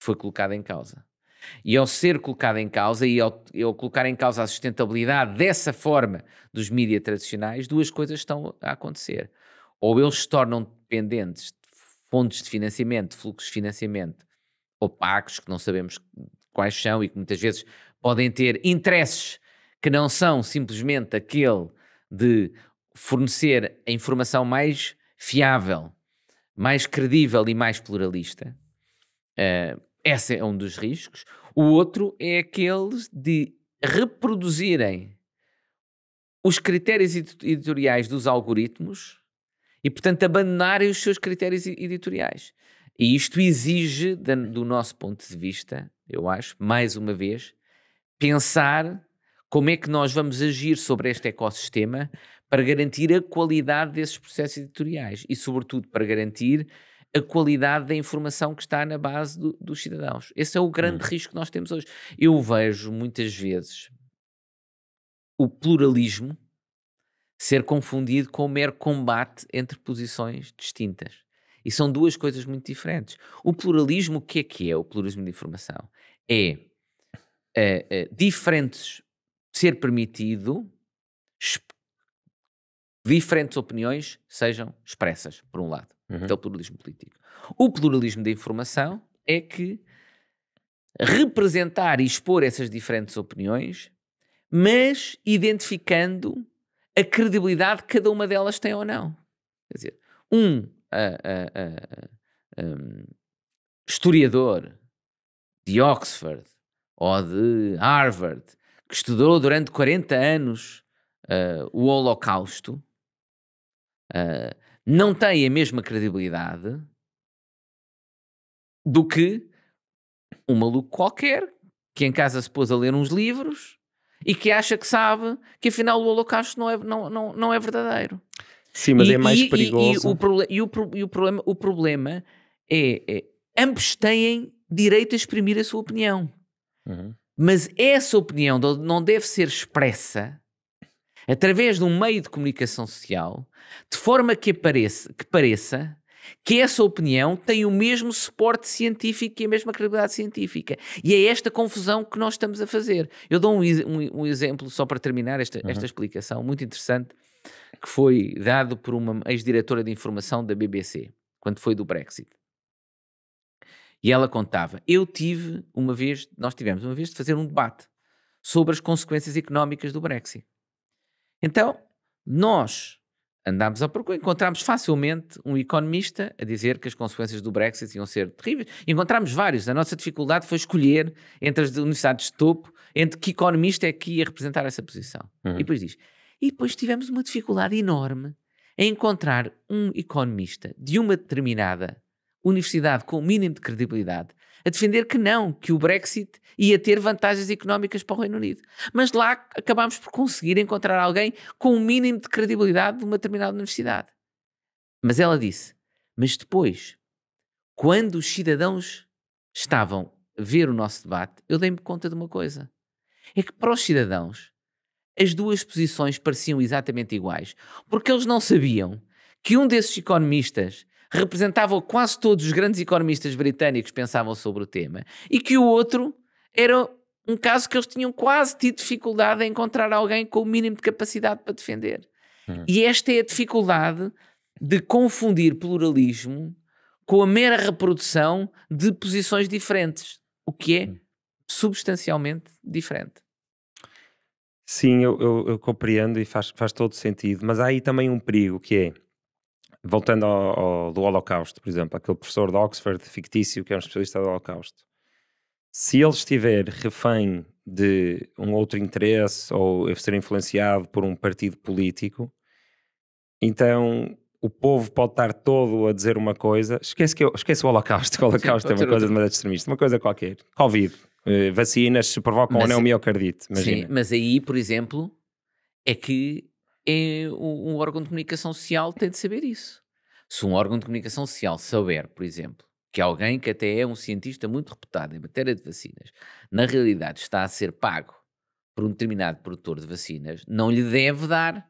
Foi colocado em causa. E ao ser colocado em causa e ao, e ao colocar em causa a sustentabilidade dessa forma dos mídias tradicionais, duas coisas estão a acontecer. Ou eles se tornam dependentes de fontes de financiamento, de fluxos de financiamento opacos, que não sabemos quais são e que muitas vezes podem ter interesses que não são simplesmente aquele de fornecer a informação mais fiável, mais credível e mais pluralista. Uh, esse é um dos riscos. O outro é aquele de reproduzirem os critérios editoriais dos algoritmos e, portanto, abandonarem os seus critérios editoriais. E isto exige, do nosso ponto de vista, eu acho, mais uma vez, pensar como é que nós vamos agir sobre este ecossistema para garantir a qualidade desses processos editoriais e, sobretudo, para garantir a qualidade da informação que está na base do, dos cidadãos. Esse é o grande hum. risco que nós temos hoje. Eu vejo muitas vezes o pluralismo ser confundido com o mero combate entre posições distintas. E são duas coisas muito diferentes. O pluralismo, o que é que é o pluralismo de informação? É, é, é diferentes ser permitido diferentes opiniões sejam expressas, por um lado. É uhum. Então, o pluralismo político. O pluralismo de informação é que representar e expor essas diferentes opiniões, mas identificando a credibilidade que cada uma delas tem ou não. Quer dizer, um uh, um, historiador de Oxford ou de Harvard que estudou durante 40 anos uh, o Holocausto uh, não tem a mesma credibilidade do que um maluco qualquer que em casa se pôs a ler uns livros e que acha que sabe que afinal o Holocausto não é, não, não, não é verdadeiro. Sim, mas e, é mais e, perigoso. E, o e, o, e o problema, o problema é, é, ambos têm direito a exprimir a sua opinião. Uhum. Mas essa opinião não deve ser expressa através de um meio de comunicação social, de forma que, apareça, que pareça que essa opinião tem o mesmo suporte científico e a mesma credibilidade científica. E é esta confusão que nós estamos a fazer. Eu dou um, um, um exemplo só para terminar esta, uhum. esta explicação, muito interessante que foi dado por uma ex-diretora de informação da BBC, quando foi do Brexit. E ela contava: Eu tive uma vez, nós tivemos uma vez de fazer um debate sobre as consequências económicas do Brexit. Então, nós andámos à procura, encontramos facilmente um economista a dizer que as consequências do Brexit iam ser terríveis. Encontramos vários. A nossa dificuldade foi escolher entre as universidades de topo, entre que economista é que ia representar essa posição. Uhum. E depois diz: e depois tivemos uma dificuldade enorme em encontrar um economista de uma determinada universidade com o um mínimo de credibilidade a defender que não, que o Brexit ia ter vantagens económicas para o Reino Unido. Mas lá acabámos por conseguir encontrar alguém com o um mínimo de credibilidade de uma determinada universidade. Mas ela disse: Mas depois, quando os cidadãos estavam a ver o nosso debate, eu dei-me conta de uma coisa. É que para os cidadãos, as duas posições pareciam exatamente iguais, porque eles não sabiam que um desses economistas representava quase todos os grandes economistas britânicos pensavam sobre o tema e que o outro era um caso que eles tinham quase tido dificuldade em encontrar alguém com o mínimo de capacidade para defender. Hum. E esta é a dificuldade de confundir pluralismo com a mera reprodução de posições diferentes, o que é hum. substancialmente diferente. Sim, eu, eu, eu, compreendo e faz, faz todo sentido, mas há aí também um perigo que é, voltando ao, ao, do Holocausto, por exemplo, aquele professor de Oxford fictício que é um especialista do Holocausto, se ele estiver refém de um outro interesse ou ser influenciado por um partido político, então o povo pode estar todo a dizer uma coisa. Esquece, que eu, esquece o Holocausto, o Holocausto Sim, é uma coisa de maneira extremista, uma coisa qualquer. Covid, eh, vacinas provocam mas, ou não miocardite, imagina. Sim, mas aí, por exemplo, é que é, um, órgão de comunicação social tem de saber isso. Se um órgão de comunicação social souber, por exemplo, que alguém que até é um cientista muito reputado em matéria de vacinas, na realidade está a ser pago por um determinado produtor de vacinas, não lhe deve dar.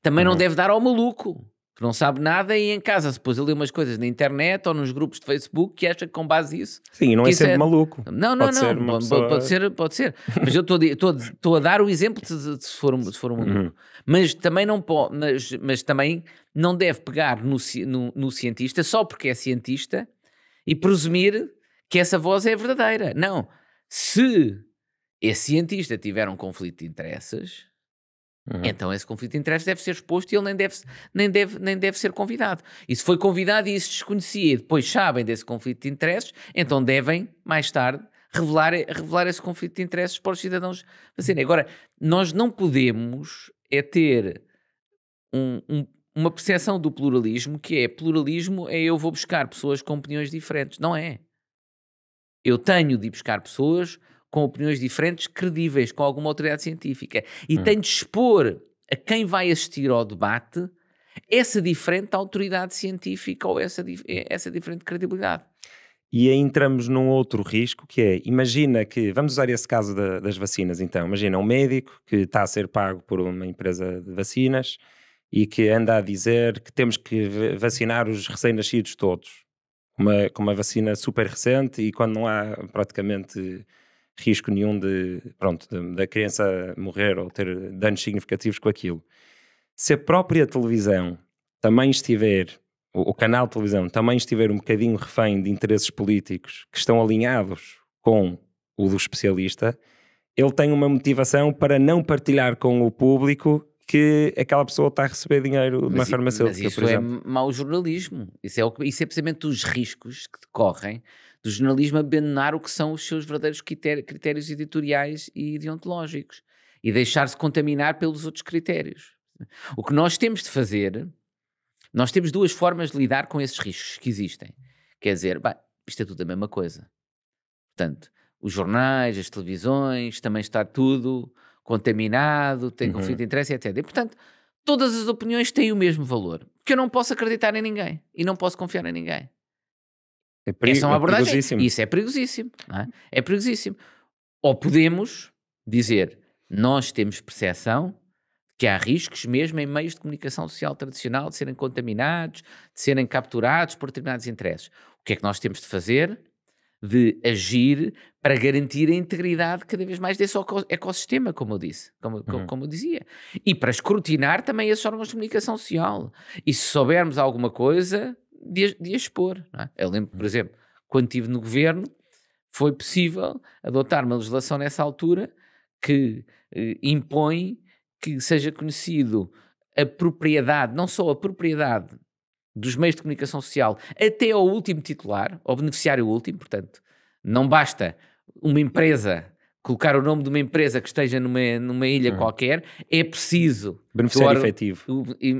Também não uhum. deve dar ao maluco que não sabe nada e em casa se pôs ali umas coisas na internet ou nos grupos de Facebook que acha que com base nisso... Sim, não é sempre é... maluco. Não, não, pode não, ser pode, pessoa... pode, ser, pode ser. mas eu estou a dar o exemplo de, de, se for, se for um uhum. Mas também não pode, mas, mas também não deve pegar no, no, no cientista só porque é cientista e presumir que essa voz é verdadeira. Não. Se esse cientista tiver um conflito de interesses Uhum. Então esse conflito de interesses deve ser exposto e ele nem deve, nem, deve, nem deve ser convidado. E se foi convidado e isso desconhecia e depois sabem desse conflito de interesses, então devem, mais tarde, revelar, revelar esse conflito de interesses para os cidadãos Assim, Agora, nós não podemos é ter um, um, uma percepção do pluralismo que é pluralismo é eu vou buscar pessoas com opiniões diferentes. Não é. Eu tenho de buscar pessoas com opiniões diferentes, credíveis, com alguma autoridade científica. E hum. tem de expor a quem vai assistir ao debate essa diferente autoridade científica ou essa, eh, essa diferente credibilidade. E aí entramos num outro risco que é, imagina que, vamos usar esse caso da, das vacinas então, imagina um médico que está a ser pago por uma empresa de vacinas e que anda a dizer que temos que vacinar os recém-nascidos todos, uma, com uma vacina super recente e quando não há praticamente risco nenhum de, pronto, da criança morrer ou ter danos significativos com aquilo. Se a própria televisão também estiver, o, o canal de televisão também estiver um bocadinho refém de interesses políticos que estão alinhados com o do especialista, ele tem uma motivação para não partilhar com o público que aquela pessoa está a receber dinheiro de uma farmacêutica, mas isso por é exemplo. é mau jornalismo. Isso é, o, isso é precisamente os riscos que decorrem do jornalismo abandonar o que são os seus verdadeiros critérios editoriais e ideontológicos e deixar-se contaminar pelos outros critérios. O que nós temos de fazer, nós temos duas formas de lidar com esses riscos que existem. Quer dizer, bah, isto é tudo a mesma coisa. Portanto, os jornais, as televisões, também está tudo contaminado, tem uhum. conflito de interesse, etc. E, portanto, todas as opiniões têm o mesmo valor. Que eu não posso acreditar em ninguém e não posso confiar em ninguém. É Essa é uma é abordagem. isso é perigosíssimo. É? é perigosíssimo. Ou podemos dizer, nós temos percepção que há riscos mesmo em meios de comunicação social tradicional de serem contaminados, de serem capturados por determinados interesses. O que é que nós temos de fazer? De agir para garantir a integridade cada vez mais desse ecossistema, como eu disse, como, uhum. como, como eu dizia. E para escrutinar também esses órgãos de comunicação social. E se soubermos alguma coisa, de, de expor. É? Eu lembro, por uhum. exemplo, quando estive no governo, foi possível adotar uma legislação nessa altura que eh, impõe que seja conhecido a propriedade, não só a propriedade dos meios de comunicação social até ao último titular, ao beneficiário último, portanto, não basta uma empresa colocar o nome de uma empresa que esteja numa, numa ilha uhum. qualquer, é preciso. Beneficiário efetivo.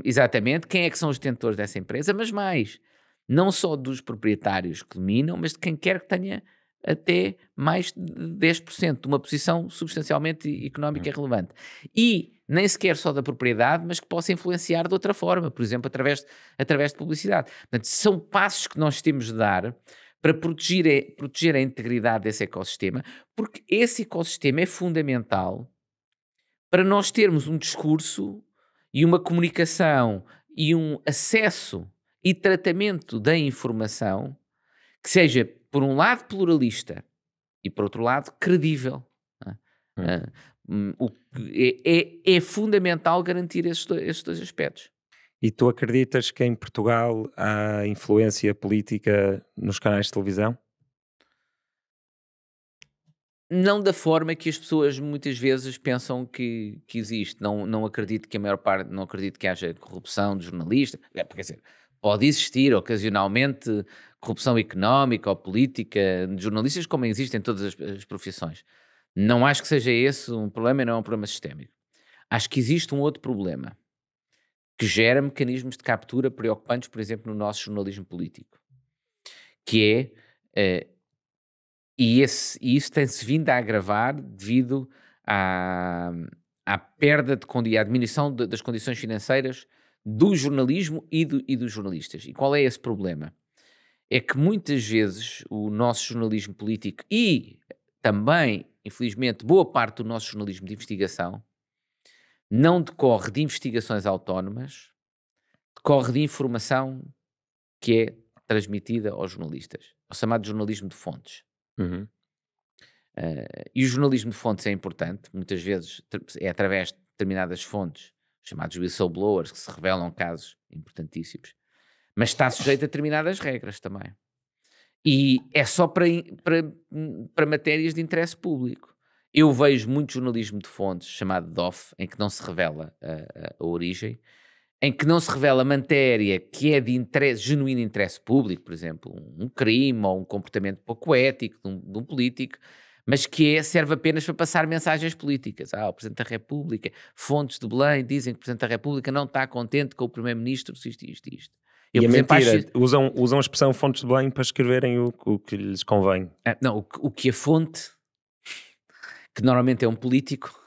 exatamente. Quem é que são os detentores dessa empresa? Mas mais, não só dos proprietários que dominam, mas de quem quer que tenha até mais de 10%, de uma posição substancialmente económica uhum. relevante. E nem sequer só da propriedade, mas que possa influenciar de outra forma, por exemplo, através, através de publicidade. Portanto, são passos que nós temos de dar para proteger, proteger a integridade desse ecossistema, porque esse ecossistema é fundamental para nós termos um discurso e uma comunicação e um acesso e tratamento da informação que seja, por um lado, pluralista e, por outro lado, credível. É? Hum. Ah, hum é, é, é, fundamental garantir estes dois, estes dois aspectos. E tu acreditas que em Portugal há influência política nos canais de televisão? Não da forma que as pessoas muitas vezes pensam que, que existe. Não, não acredito que a maior parte, não acredito que haja corrupção de jornalista. É, quer dizer, pode existir ocasionalmente corrupção económica ou política de jornalistas, como existe em todas as, as profissões. Não acho que seja esse um problema e não é um problema sistémico. Acho que existe um outro problema que gera mecanismos de captura preocupantes, por exemplo, no nosso jornalismo político, que é, uh, e, esse, e isso tem-se vindo a agravar devido à, à perda, de, condições, à diminuição de, das condições financeiras do jornalismo e, do, e dos jornalistas. E qual é esse problema? É que muitas vezes o nosso jornalismo político e também, infelizmente, boa parte do nosso jornalismo de investigação não decorre de investigações autónomas, decorre de informação que é transmitida aos jornalistas, ao chamado jornalismo de fontes. Uhum. Uh, e o jornalismo de fontes é importante, muitas vezes é através de determinadas fontes, chamados whistleblowers, que se revelam casos importantíssimos, mas está sujeito a determinadas regras também. E é só para, para, hum, para matérias de interesse público. Eu vejo muito jornalismo de fontes, chamado DOF, em que não se revela a, a origem, em que não se revela matéria que é de interesse, genuíno interesse público, por exemplo, um crime ou um comportamento pouco ético de um, de um político, mas que é, serve apenas para passar mensagens políticas. Ah, o Presidente da República, fontes de Belém dizem que o Presidente da República não está contente com o Primeiro-Ministro, isto, isto, isto. Eu, e é mentira, acho... usam, usam a expressão fontes de Belém para escreverem o, o que lhes convém. Ah, não, o, o que a fonte que normalmente é um político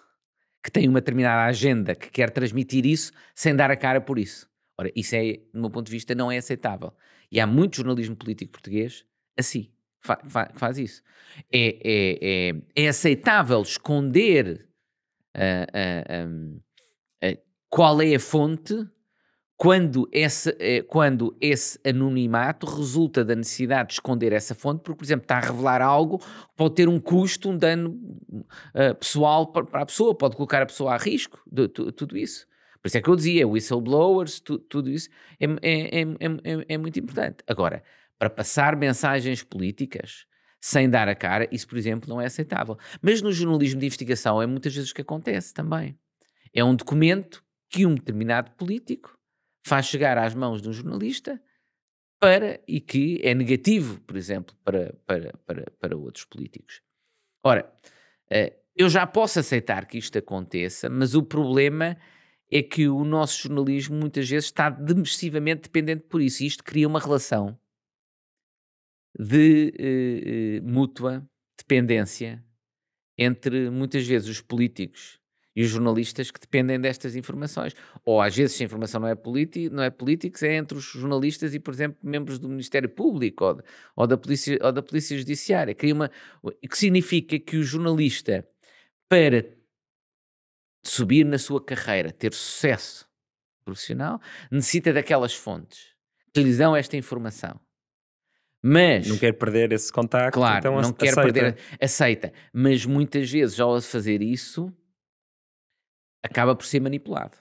que tem uma determinada agenda, que quer transmitir isso sem dar a cara por isso. Ora, isso é, do meu ponto de vista, não é aceitável. E há muito jornalismo político português assim, fa fa faz isso. É, é, é, é aceitável esconder uh, uh, um, uh, qual é a fonte quando esse, eh, quando esse anonimato resulta da necessidade de esconder essa fonte, porque, por exemplo, está a revelar algo, pode ter um custo, um dano uh, pessoal para a pessoa, pode colocar a pessoa a risco, de, de, tudo isso. Por isso é que eu dizia, whistleblowers, tu, tudo isso é, é, é é, é, é, muito importante. Agora, para passar mensagens políticas sem dar a cara, isso, por exemplo, não é aceitável. Mas no jornalismo de investigação é muitas vezes o que acontece também. É um documento que um determinado político faz chegar às mãos de um jornalista para e que é negativo, por exemplo, para, para, para, para outros políticos. Ora, eh, eu já posso aceitar que isto aconteça, mas o problema é que o nosso jornalismo muitas vezes está demissivamente dependente por isso. E isto cria uma relação de eh, eh mútua dependência entre muitas vezes os políticos e os jornalistas que dependem destas informações. Ou às vezes, se a informação não é, não é política, é entre os jornalistas e, por exemplo, membros do Ministério Público ou, de, ou da, polícia, ou da Polícia Judiciária. Cria uma, que significa que o jornalista, para subir na sua carreira, ter sucesso profissional, necessita daquelas fontes que lhes dão esta informação. Mas. Não quer perder esse contacto, claro, então não aceita. quer perder. Aceita. Mas muitas vezes, ao fazer isso, acaba por ser manipulado.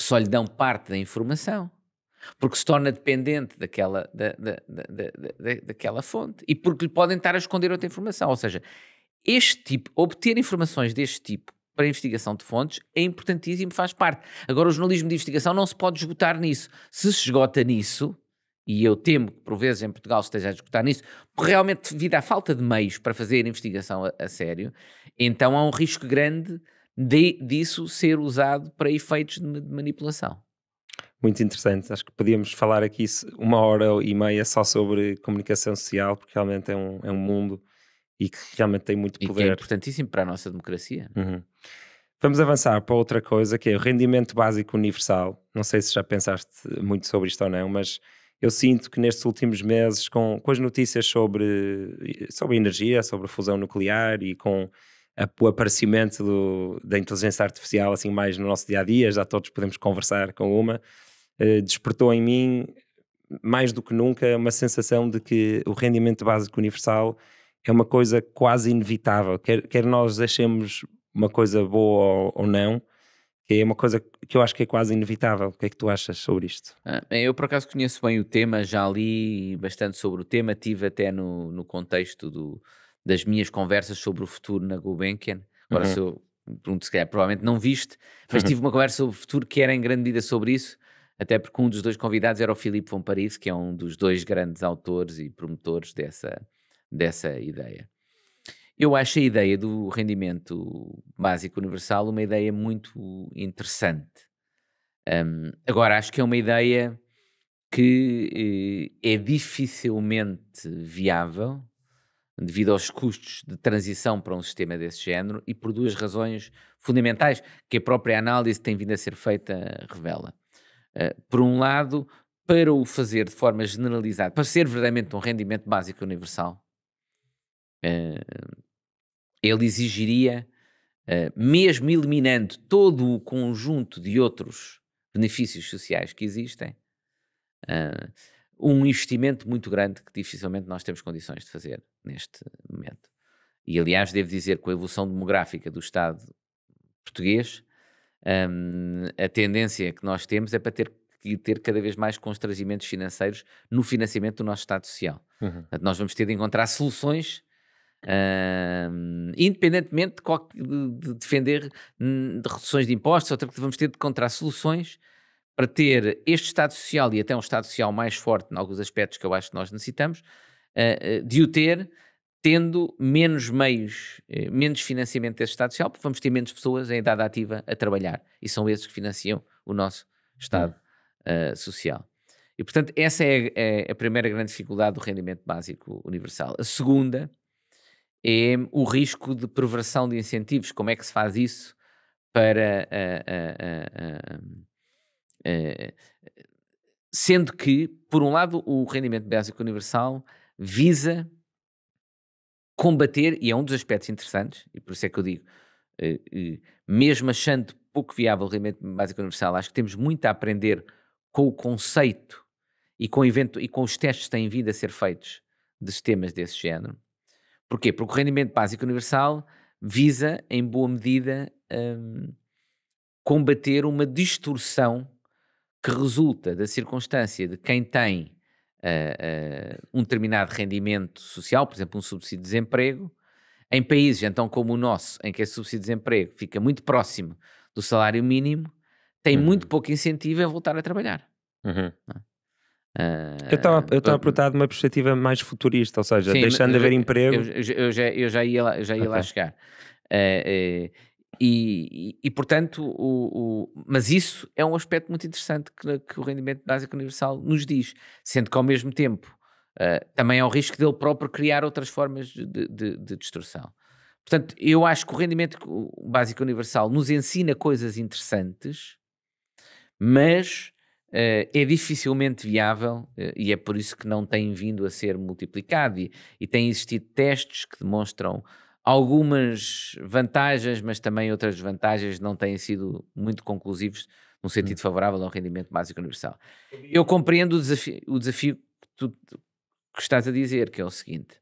Só lhe dão parte da informação. Porque se torna dependente daquela, da, da, da, daquela fonte. E porque lhe podem estar a esconder outra informação. Ou seja, este tipo, obter informações deste tipo para investigação de fontes é importantíssimo, faz parte. Agora, o jornalismo de investigação não se pode esgotar nisso. Se se esgota nisso, e eu temo que por vezes em Portugal esteja a esgotar nisso, porque realmente devido à falta de meios para fazer investigação a, a sério, então há um risco grande de, disso ser usado para efeitos de, de manipulação. Muito interessante. Acho que podíamos falar aqui uma hora e meia só sobre comunicação social, porque realmente é um, é um mundo e que realmente tem muito poder. E que é importantíssimo para a nossa democracia. É? Uhum. Vamos avançar para outra coisa que é o rendimento básico universal. Não sei se já pensaste muito sobre isto ou não, mas eu sinto que nestes últimos meses, com, com as notícias sobre, sobre energia, sobre fusão nuclear e com o aparecimento do, da inteligência artificial assim mais no nosso dia a dia, já todos podemos conversar com uma, eh, despertou em mim mais do que nunca uma sensação de que o rendimento básico universal é uma coisa quase inevitável, quer, quer nós achemos uma coisa boa ou, ou não, que é uma coisa que eu acho que é quase inevitável. O que é que tu achas sobre isto? Ah, eu, por acaso, conheço bem o tema, já li bastante sobre o tema, tive até no, no contexto do, das minhas conversas sobre o futuro na Gulbenkian. Agora, uhum. se eu pergunto, se calhar, provavelmente não viste, mas uhum. tive uma conversa sobre o futuro que era em grande medida sobre isso, até porque um dos dois convidados era o Filipe von Paris, que é um dos dois grandes autores e promotores dessa, dessa ideia. Eu acho a ideia do rendimento básico universal uma ideia muito interessante. Um, agora, acho que é uma ideia que eh, é dificilmente viável devido aos custos de transição para um sistema desse género e por duas razões fundamentais que a própria análise tem vindo a ser feita revela. Eh, por um lado, para o fazer de forma generalizada, para ser verdadeiramente um rendimento básico universal, eh, ele exigiria, eh, mesmo eliminando todo o conjunto de outros benefícios sociais que existem, um investimento muito grande que dificilmente nós temos condições de fazer neste momento. E aliás, devo dizer, com a evolução demográfica do Estado português, um, a tendência que nós temos é para ter que ter cada vez mais constrangimentos financeiros no financiamento do nosso Estado Social. Uhum. Portanto, nós vamos ter de encontrar soluções hum, independentemente de, qual, de, de defender hum, de reduções de impostos, outra que vamos ter de encontrar soluções para ter este Estado Social e até um Estado Social mais forte em alguns aspectos que eu acho que nós necessitamos, eh, eh, de o ter tendo menos meios, eh, menos financiamento desse Estado Social, porque vamos ter menos pessoas em idade ativa a trabalhar. E são esses que financiam o nosso Estado uh, Social. E, portanto, essa é, é, a primeira grande dificuldade do rendimento básico universal. A segunda é o risco de perversão de incentivos. Como é que se faz isso para. Uh, uh, eh, sendo que, por um lado, o rendimento básico universal visa combater, e é um dos aspectos interessantes, e por isso é que eu digo, eh, eh, mesmo achando pouco viável o rendimento básico universal, acho que temos muito a aprender com o conceito e com, evento, e com os testes que têm vindo a ser feitos de sistemas desse género. Porquê? Porque o rendimento básico universal visa, em boa medida, um, combater uma distorção que resulta da circunstância de quem tem uh, uh, um determinado rendimento social, por exemplo, um subsídio de desemprego, em países então como o nosso, em que esse subsídio de desemprego fica muito próximo do salário mínimo, tem uhum. muito pouco incentivo a voltar a trabalhar. Uhum. Uh, eu estava eu estava a eh, perguntar de uma perspectiva mais futurista, ou seja, sim, deixando de haver eu, emprego. Eu, eu, já, eu já ia lá, já ia okay. lá chegar. Uh, uh, e, e, portanto, o, o, mas isso é um aspecto muito interessante que, que, o rendimento básico universal nos diz, sendo que ao mesmo tempo uh, também há é o risco dele próprio criar outras formas de, de, de destruição. Portanto, eu acho que o rendimento básico universal nos ensina coisas interessantes, mas uh, é dificilmente viável uh, e é por isso que não tem vindo a ser multiplicado e, e têm existido testes que demonstram algumas vantagens, mas também outras desvantagens, não têm sido muito conclusivos num sentido hum. favorável ao rendimento básico universal. Eu compreendo o desafio, o desafio que tu que estás a dizer, que é o seguinte: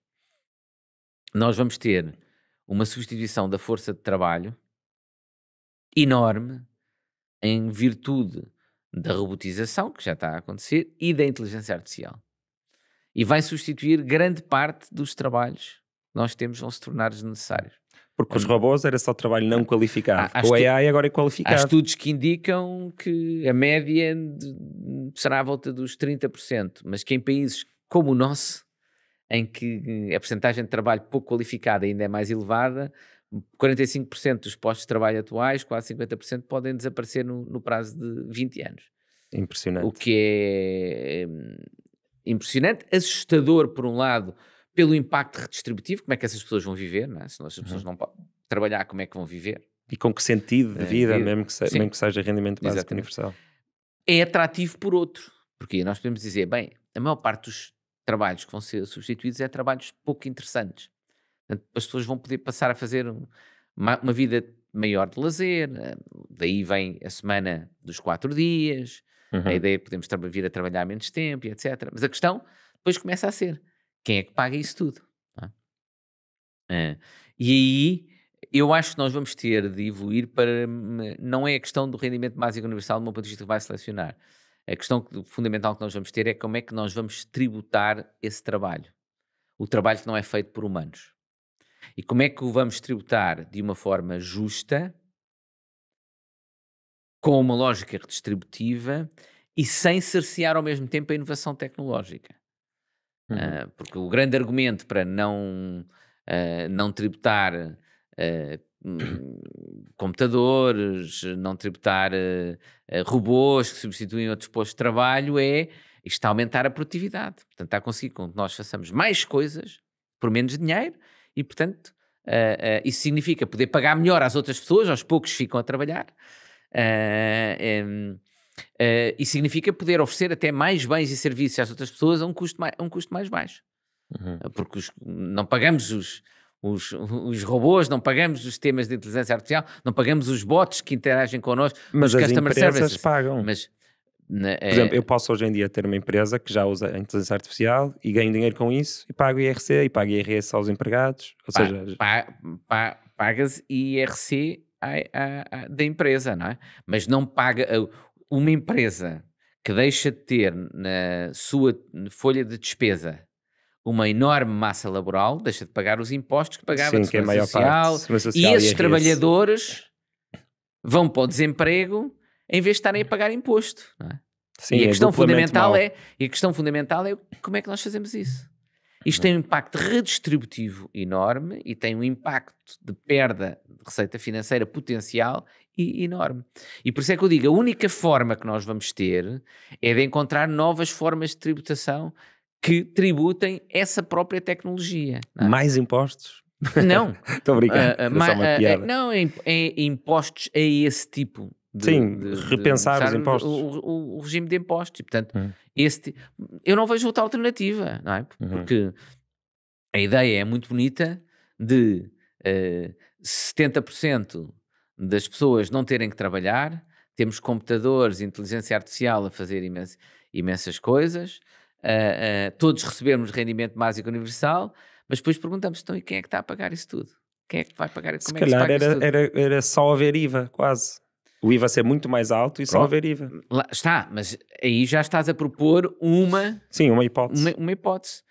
nós vamos ter uma substituição da força de trabalho enorme em virtude da robotização, que já está a acontecer, e da inteligência artificial. E vai substituir grande parte dos trabalhos nós temos vão se tornar desnecessários. Porque os robôs era só trabalho não ah, qualificado. Há, há o AI agora é qualificado. Há estudos que indicam que a média será à volta dos 30%, mas que em países como o nosso, em que eh, a porcentagem de trabalho pouco qualificado ainda é mais elevada, 45% dos postos de trabalho atuais, quase 50%, podem desaparecer no, no prazo de 20 anos. Impressionante. O que é hum, impressionante, assustador por um lado, pelo impacto redistributivo, como é que essas pessoas vão viver, é? se essas pessoas uhum. não podem trabalhar, como é que vão viver? E com que sentido de eh, vida, é, mesmo, que se, mesmo, que seja rendimento básico Exatamente. universal. É atrativo por outro, porque nós podemos dizer, bem, a maior parte dos trabalhos que vão ser substituídos é trabalhos pouco interessantes. Portanto, as pessoas vão poder passar a fazer uma, uma vida maior de lazer, eh, daí vem a semana dos quatro dias, uhum. a ideia é que podemos vir a trabalhar menos tempo, etc. Mas a questão depois começa a ser, quem é que paga isso tudo? É? é? e aí eu acho que nós vamos ter de evoluir para. Não é a questão do rendimento básico universal, do meu ponto de vista, que vai selecionar. A questão fundamental que nós vamos ter é como é que nós vamos tributar esse trabalho. O trabalho que não é feito por humanos. E como é que o vamos tributar de uma forma justa, com uma lógica redistributiva e sem cercear ao mesmo tempo a inovação tecnológica. Uhum. Uh, porque o grande argumento para não, uh, não tributar ah, hum, computadores, não tributar robôs que substituem outros postos de trabalho é isto a aumentar a produtividade. Portanto, está a conseguir que nós façamos mais coisas por menos dinheiro e, portanto, Uh, uh, isso significa poder pagar melhor às outras pessoas, aos poucos ficam a trabalhar. Uh, um, Uh, e significa poder oferecer até mais bens e serviços às outras pessoas a um custo mais, um custo mais baixo. Uhum. Eh, porque os, não pagamos os, os, os, robôs, não pagamos os sistemas de inteligência artificial, não pagamos os bots que interagem connosco, mas os as customer empresas services. pagam. Mas, na, né, Por exemplo, é eu posso hoje em dia ter uma empresa que já usa a inteligência artificial e ganho dinheiro com isso e pago IRC e pago IRS aos empregados. Ou pa, seja, pa, pa, pagas IRC da empresa, não é? Mas não paga uma empresa que deixa de ter na sua folha de despesa uma enorme massa laboral, deixa de pagar os impostos que pagava Sim, de que é maior social, parte, social, e esses e é trabalhadores vão para o desemprego em vez de estarem a pagar imposto. É? Sim, e, a é questão fundamental é, e a questão fundamental é como é que nós fazemos isso. Isto uhum. tem um impacto redistributivo enorme e tem um impacto de perda de receita financeira potencial enorme. E por isso é que eu digo, a única forma que nós vamos ter é de encontrar novas formas de tributação que tributem essa própria tecnologia. É? Mais impostos? Não. Estou brincando. Uh, ah, uh, ah, ma, uh, não, é, é, impostos a esse tipo. De, Sim, de, repensar de, os impostos. O, o, o, regime de impostos. E, portanto, uhum. esse, eu não vejo outra alternativa, não é? Uhum. Porque uhum. a ideia é muito bonita de uh, eh, 70% das pessoas não terem que trabalhar, temos computadores, inteligência artificial a fazer imensas coisas, uh, uh, todos recebemos rendimento básico universal, mas depois perguntamos, então, e quem é que está a pagar isso tudo? Quem é que vai pagar? Como se é que calhar era, era, era só haver IVA, quase. O IVA ser muito mais alto e Pronto. só haver IVA. Lá, está, mas aí já estás a propor uma... Sim, uma hipótese. Uma, uma hipótese.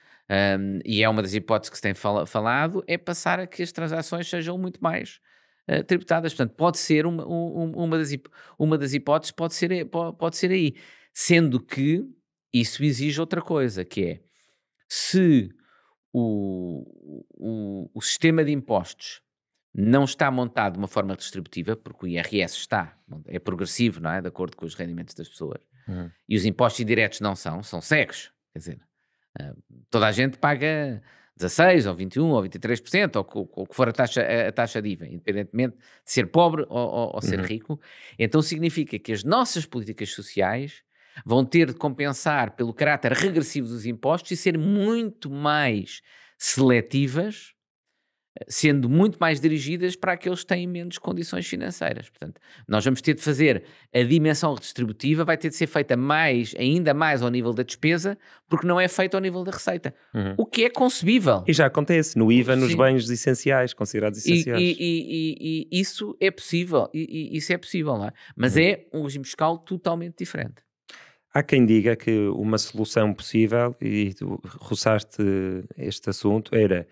Um, e é uma das hipóteses que se tem falado, é passar a que as transações sejam muito mais eh, tributadas. Portanto, pode ser uma, uma, das, uma das hipóteses, pode ser, eh, pode ser aí. Sendo que isso exige outra coisa, que é se o, o, o sistema de impostos não está montado de uma forma distributiva, porque o IRS está, é progressivo, não é? De acordo com os rendimentos das pessoas. Uhum. E os impostos indiretos não são, são cegos. Quer dizer, eh, toda a gente paga 16% ou 21% ou 23%, ou, ou, que for a taxa, a, taxa de IVA, independentemente de ser pobre ou, ou, ou ser uhum. rico, então significa que as nossas políticas sociais vão ter de compensar pelo caráter regressivo dos impostos e ser muito mais seletivas sendo muito mais dirigidas para aqueles que têm menos condições financeiras. Portanto, nós vamos ter de fazer a dimensão redistributiva, vai ter de ser feita mais, ainda mais ao nível da despesa, porque não é feita ao nível da receita. Uhum. O que é concebível. E já acontece no IVA, nos Sim. bens essenciais, considerados essenciais. E, e, e, e isso é possível, isso é possível, não é? Mas uhum. é um regime fiscal totalmente diferente. Há quem diga que uma solução possível, e tu roçaste este assunto, era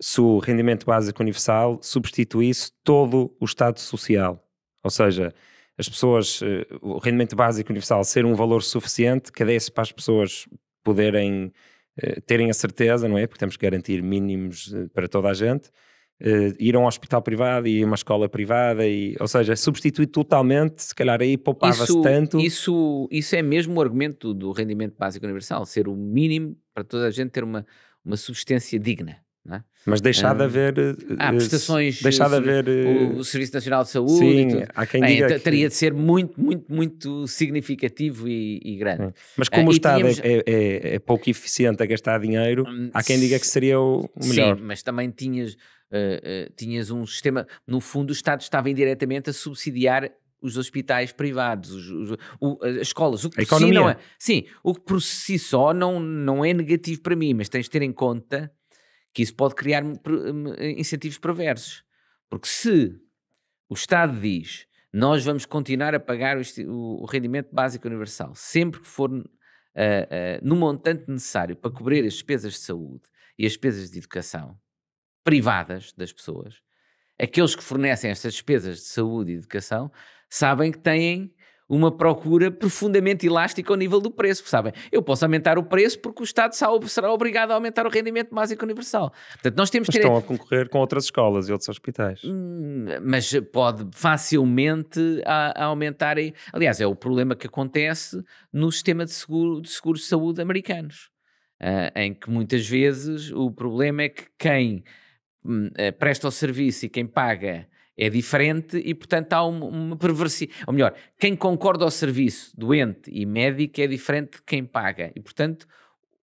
se o rendimento básico universal substituísse todo o Estado Social. Ou seja, as pessoas, eh, o rendimento básico universal ser um valor suficiente que desse para as pessoas poderem eh, terem a certeza, não é? Porque temos que garantir mínimos eh, para toda a gente, ir a um hospital privado e uma escola privada, e, ou seja, substituir totalmente, se calhar aí poupava-se tanto. Isso, isso é mesmo o argumento do rendimento básico universal, ser o mínimo para toda a gente ter uma, uma subsistência digna. É? Mas deixar de haver. Hum, eh, há eh, prestações. Deixar de eh, haver. O, o, Serviço Nacional de Saúde. Sim, há quem Bem, diga. Teria que... de ser muito, muito, muito significativo e, e grande. Hum. Mas ah, como ah, o Estado é, tínhamos... é, é, é, pouco eficiente a gastar dinheiro, hum, há quem diga que seria o melhor. Sim, mas também tinhas, tinhas um sistema. No fundo, o Estado estava indiretamente a subsidiar os hospitais privados, os, os, o, as escolas, o que a si não é. Sim, o que por si só não, não é negativo para mim, mas tens de ter em conta que isso pode criar eh, incentivos perversos. Porque se o Estado diz nós vamos continuar a pagar o, o rendimento básico universal sempre que for uh, uh, no montante necessário para cobrir as despesas de saúde e as despesas de educação privadas das pessoas, aqueles que fornecem estas despesas de saúde e educação sabem que têm uma procura profundamente elástica ao nível do preço, sabem? Eu posso aumentar o preço porque o Estado será obrigado a aumentar o rendimento básico universal. Portanto, nós temos mas estão a concorrer com outras escolas e outros hospitais. Hum, mas pode facilmente a, a aumentar... Aliás, é o problema que acontece no sistema de seguro de, seguro de saúde americanos, eh, em que muitas vezes o problema é que quem hum, eh, presta o serviço e quem paga é diferente e, portanto, há uma, uma perversidade. Ou melhor, quem concorda ao serviço doente e médico é diferente de quem paga. E, portanto,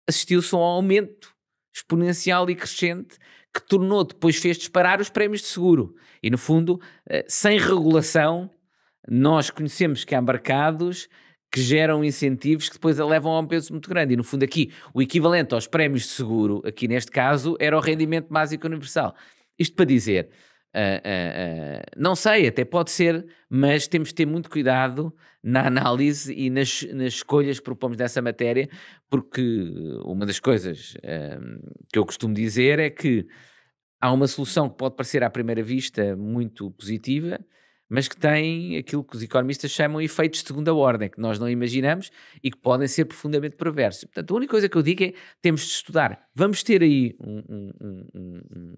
assistiu-se a um aumento exponencial e crescente que tornou, depois fez disparar os prémios de seguro. E, no fundo, eh, sem regulação, nós conhecemos que há mercados que geram incentivos que depois levam a um peso muito grande. E, no fundo, aqui, o equivalente aos prémios de seguro, aqui neste caso, era o rendimento básico universal. Isto para dizer Uh, uh, uh, não sei, até pode ser, mas temos de ter muito cuidado na análise e nas, nas escolhas que propomos nessa matéria, porque uma das coisas que eu costumo dizer é que há uma solução que pode parecer à primeira vista muito positiva, mas que tem aquilo que os economistas chamam de efeitos de segunda ordem, que nós não imaginamos e que podem ser profundamente perversos. Portanto, a única coisa que eu digo é temos de estudar. Vamos ter aí um, um, um, um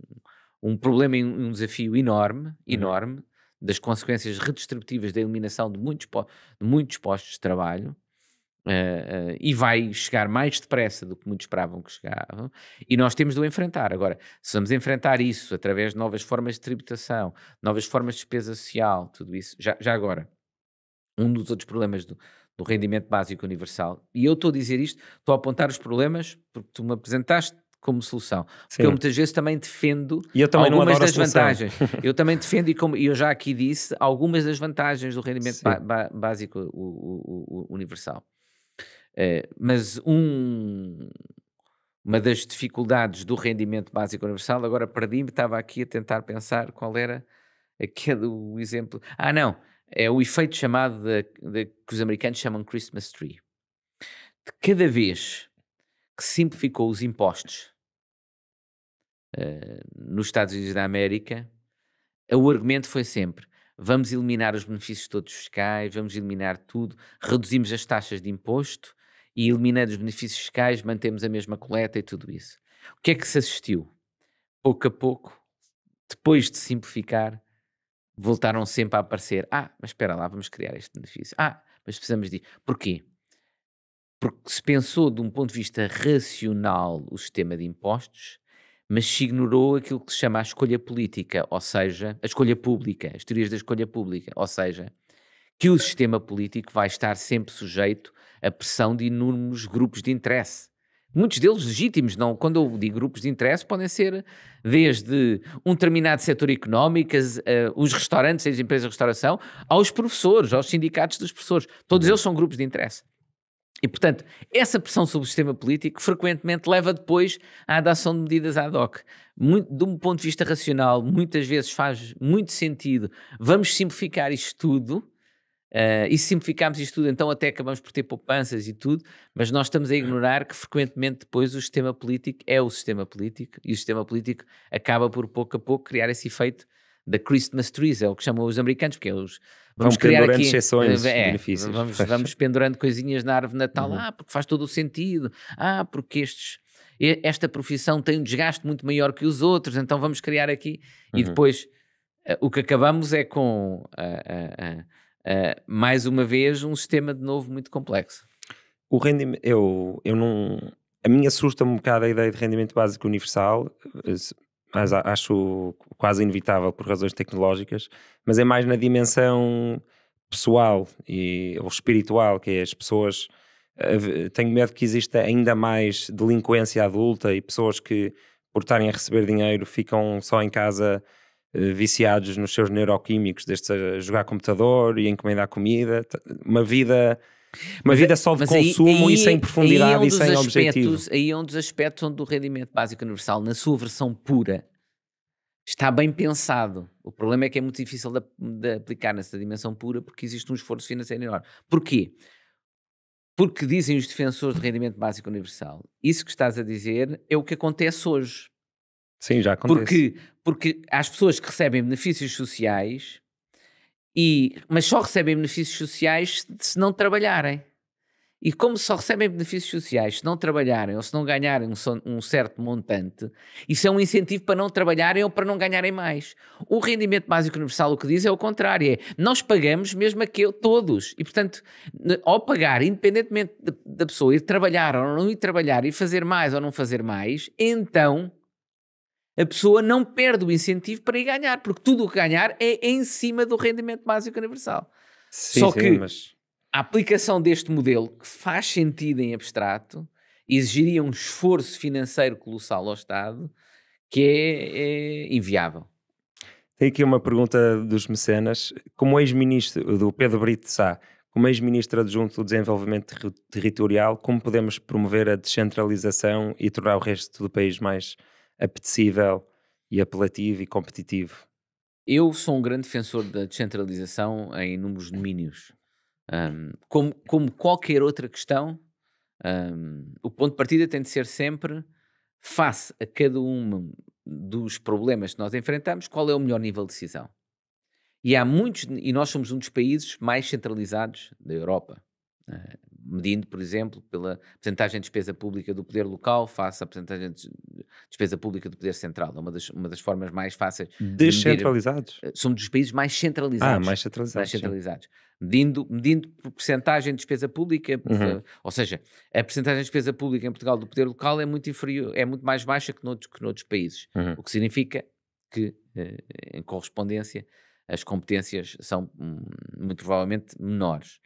um problema e um desafio enorme, uhum. enorme, das consequências redistributivas da eliminação de muitos, de muitos postos de trabalho. Uh, uh, e vai chegar mais depressa do que muitos esperavam que chegavam, e nós temos de o enfrentar. Agora, se vamos enfrentar isso através de novas formas de tributação, novas formas de despesa social, tudo isso, já, já agora, um dos outros problemas do, do rendimento básico universal, e eu estou a dizer isto, estou a apontar os problemas, porque tu me apresentaste como solução. Porque eu muitas vezes também defendo também algumas das vantagens. eu também defendo, e como eu já aqui disse, algumas das vantagens do rendimento básico o, o, o universal. Eh, mas um, uma das dificuldades do rendimento básico universal, agora perdi-me, estava aqui a tentar pensar qual era aquele o exemplo. Ah, não! É o efeito chamado de, de, que os americanos chamam Christmas Tree. De cada vez que simplificou os impostos uh, nos Estados Unidos da América, eh, o argumento foi sempre: vamos eliminar os benefícios todos fiscais, vamos eliminar tudo, reduzimos as taxas de imposto e eliminando os benefícios fiscais mantemos a mesma coleta e tudo isso. O que é que se assistiu? Pouco a pouco, depois de simplificar, voltaram sempre a aparecer: ah, mas espera lá, vamos criar este benefício. Ah, mas precisamos de. Porquê? porque se pensou de um ponto de vista racional o sistema de impostos, mas se ignorou aquilo que se chama a escolha política, ou seja, a escolha pública, as teorias da escolha pública, ou seja, que o sistema político vai estar sempre sujeito à pressão de inúmeros grupos de interesse. Muitos deles legítimos, não? Quando eu digo grupos de interesse, podem ser desde um determinado setor económico, eh, os restaurantes, as empresas de restauração, aos professores, aos sindicatos dos professores. Todos uhum. eles são grupos de interesse. E, portanto, essa pressão sobre o sistema político frequentemente leva depois à adoção de medidas ad hoc. Muito, de um ponto de vista racional, muitas vezes faz muito sentido. Vamos simplificar isto tudo, Uh, e se simplificarmos isto tudo, então até acabamos por ter poupanças e tudo, mas nós estamos a ignorar que frequentemente depois o sistema político é o sistema político e o sistema político acaba por pouco a pouco criar esse efeito da Christmas trees, é o que chamam os americanos, porque é os, vamos criar aqui exceções, eh, é, benefícios. Vamos, vamos pendurando coisinhas na árvore natal, uhum. ah, porque faz todo o sentido, ah, porque estes esta profissão tem um desgaste muito maior que os outros, então vamos criar aqui uhum. e depois eh, o que acabamos é com uh, uh, uh, mais uma vez um sistema de novo muito complexo. O rendimento, eu, eu não. A mim assusta-me um bocado a ideia de rendimento básico universal. Eh, mas acho quase inevitável por razões tecnológicas, mas é mais na dimensão pessoal e, ou espiritual, que é as pessoas. Eh, tenho medo que exista ainda mais delinquência adulta e pessoas que, por estarem a receber dinheiro, ficam só em casa eh, viciados nos seus neuroquímicos, desde a jogar computador e encomendar comida. Uma vida uma vida é- só de consumo aí, e sem profundidade é um e sem aspectos, objetivo. Aí é um dos aspectos onde o rendimento básico universal, na sua versão pura, está bem pensado. O problema é que é muito difícil de, de aplicar nessa dimensão pura porque existe um esforço financeiro enorme. Porquê? Porque dizem os defensores do rendimento básico universal, isso que estás a dizer é o que acontece hoje. Sim, já acontece. Porque, porque as pessoas que recebem benefícios sociais e, mas só recebem benefícios sociais se não trabalharem. E como só recebem benefícios sociais se não trabalharem ou se não ganharem um, certo montante, isso é um incentivo para não trabalharem ou para não ganharem mais. O rendimento básico universal o que diz é o contrário, é nós pagamos mesmo a que todos. E portanto, ao pagar, independentemente da pessoa ir trabalhar ou não ir trabalhar e fazer mais ou não fazer mais, então a pessoa não perde o incentivo para ir ganhar, porque tudo o que ganhar é em cima do rendimento básico universal. Sim, Só sim, que mas... a aplicação deste modelo, que faz sentido em abstrato, exigiria um esforço financeiro colossal ao Estado que é, é inviável. Tem aqui uma pergunta dos mecenas. Como ex-ministro do Pedro Brito de Sá, como ex-ministro adjunto do Desenvolvimento Territorial, como podemos promover a descentralização e tornar o resto do país mais apetecível e apelativo e competitivo. Eu sou um grande defensor da descentralização em inúmeros domínios. Um, como, como, qualquer outra questão, um, o ponto de partida tem de ser sempre face a cada um dos problemas que nós enfrentamos, qual é o melhor nível de decisão. E há muitos, e nós somos um dos países mais centralizados da Europa. Ah, medindo, por exemplo, pela percentagem de despesa pública do poder local face à percentagem de despesa pública do poder central. É uma das, uma das formas mais fáceis. Descentralizados? De eh, somos dos países mais centralizados. Ah, mais centralizados. Mais centralizados. Medindo, medindo por percentagem de despesa pública, uhum. ou seja, a percentagem de despesa pública em Portugal do poder local é muito inferior, é muito mais baixa que noutros, que noutros países, uhum. o que significa que, eh, em correspondência, as competências são hum, muito provavelmente menores.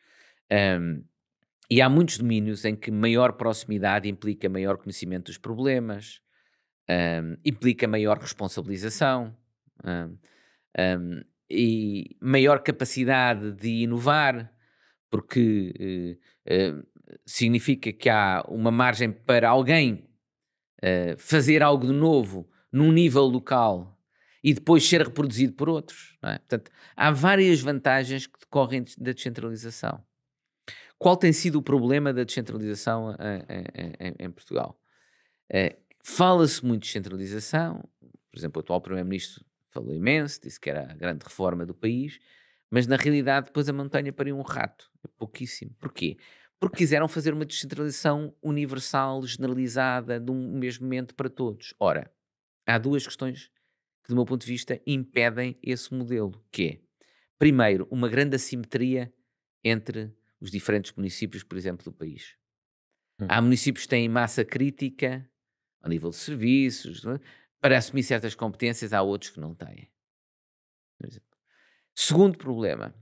Um, e há muitos domínios em que maior proximidade implica maior conhecimento dos problemas, um, implica maior responsabilização um, um, e maior capacidade de inovar, porque uh, uh, significa que há uma margem para alguém uh, fazer algo de novo num nível local e depois ser reproduzido por outros. É? Portanto, há várias vantagens que decorrem da descentralização qual tem sido o problema da descentralização em, eh, eh, eh, em, em Portugal? Fala-se muito de descentralização, por exemplo, o atual Primeiro-Ministro falou imenso, disse que era a grande reforma do país, mas na realidade depois a montanha pariu um rato, é pouquíssimo. Porquê? Porque quiseram fazer uma descentralização universal, generalizada, de um mesmo momento para todos. Ora, há duas questões que, do meu ponto de vista, impedem esse modelo, que é, primeiro, uma grande assimetria entre os diferentes municípios, por exemplo, do país. Hum. Há municípios que têm massa crítica ao nível de serviços, é? para assumir certas competências, há outros que não têm. Segundo problema,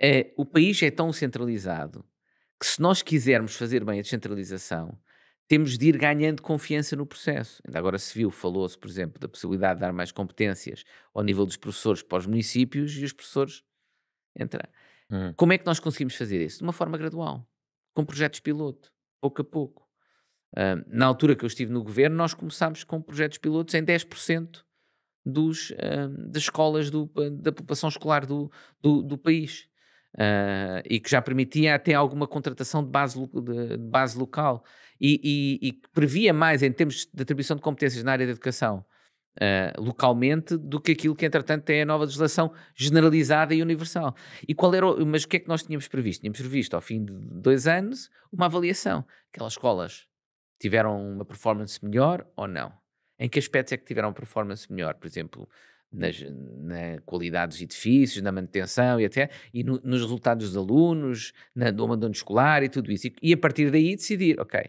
é, o país é tão centralizado que se nós quisermos fazer bem a descentralização, temos de ir ganhando confiança no processo. Ainda agora se viu, falou-se, por exemplo, da possibilidade de dar mais competências ao nível dos professores para os municípios e os professores entrar. Uhum. Como é que nós conseguimos fazer isso? De uma forma gradual, com projetos piloto, pouco a pouco. Uh, na altura que eu estive no governo, nós começámos com projetos pilotos em 10% dos, uh, das escolas do, da população escolar do, do, do país. Uh, e que já permitia até alguma contratação de base, de, base local e, e, e, previa mais em termos de atribuição de competências na área da educação uh, localmente do que aquilo que, entretanto, tem a nova legislação generalizada e universal. E qual era o, mas o que é que nós tínhamos previsto? Tínhamos previsto, ao fim de dois anos, uma avaliação. Aquelas escolas tiveram uma performance melhor ou não? Em que aspectos é que tiveram performance melhor? Por exemplo, nas, na qualidade dos edifícios, na manutenção e até e no, nos resultados dos alunos, na do abandono escolar e tudo isso. E, e, a partir daí decidir, ok,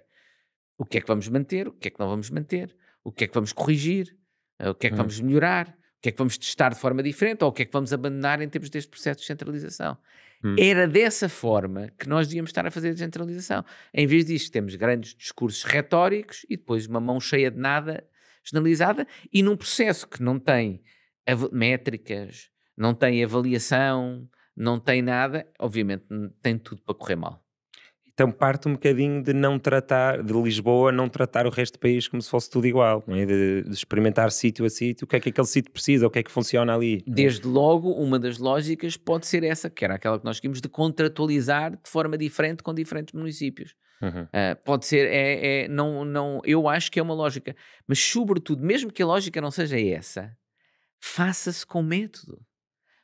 o que é que vamos manter, o que é que não vamos manter, o que é que vamos corrigir, eh, o que é que hum. vamos melhorar? O que é que vamos testar de forma diferente? Ou o que é que vamos abandonar em termos deste processo de centralização? Hum. Era dessa forma que nós devíamos estar a fazer a descentralização. Em vez disso, temos grandes discursos retóricos e depois uma mão cheia de nada generalizada e num processo que não tem métricas, não tem avaliação, não tem nada, obviamente tem tudo para correr mal. Então parte um bocadinho de não tratar, de Lisboa, não tratar o resto do país como se fosse tudo igual, é? de, de, experimentar sítio a sítio, o que é que aquele sítio precisa, o que é que funciona ali. Desde logo, uma das lógicas pode ser essa, que era aquela que nós tínhamos, de contratualizar de forma diferente com diferentes municípios. Uhum. Uh, pode ser, é, é, não, não, eu acho que é uma lógica, mas sobretudo, mesmo que a lógica não seja essa, faça-se com método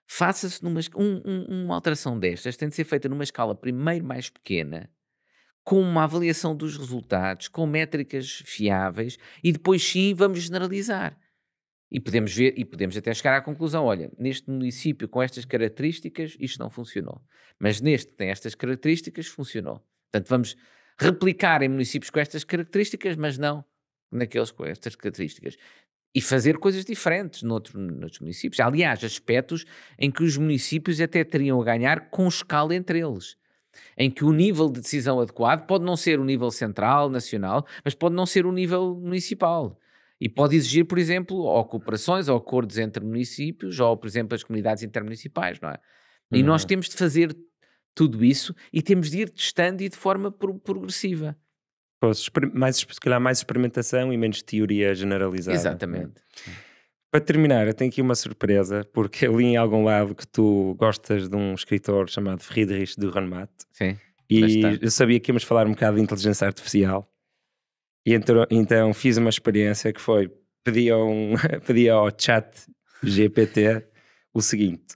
faça-se numa um, um, uma alteração destas, tem de ser feita numa escala primeiro mais pequena, com uma avaliação dos resultados, com métricas fiáveis e depois sim vamos generalizar. E podemos ver e podemos até chegar à conclusão, olha, neste município com estas características isto não funcionou, mas neste tem estas características funcionou. Portanto, vamos replicar em municípios com estas características, mas não naqueles com estas características. E fazer coisas diferentes noutro, noutros municípios. Aliás, aspectos em que os municípios até teriam a ganhar com escala entre eles em que o nível de decisão adequado pode não ser o nível central, nacional, mas pode não ser o nível municipal. E pode exigir, por exemplo, ou cooperações ou acordos entre municípios, ou, por exemplo, as comunidades intermunicipais, não é? E nós uhum. temos de fazer tudo isso e temos de ir testando e de forma pro progressiva. Pois, mais, se calhar mais experimentação e menos teoria generalizada. É? Exatamente. Hum. Para terminar, eu tenho aqui uma surpresa, porque eu li em algum lado que tu gostas de um escritor chamado Friedrich de Sim. E bastante. eu sabia que íamos falar um bocado de inteligência artificial. E então, então fiz uma experiência que foi: pedi, um, pedi ao chat GPT o seguinte: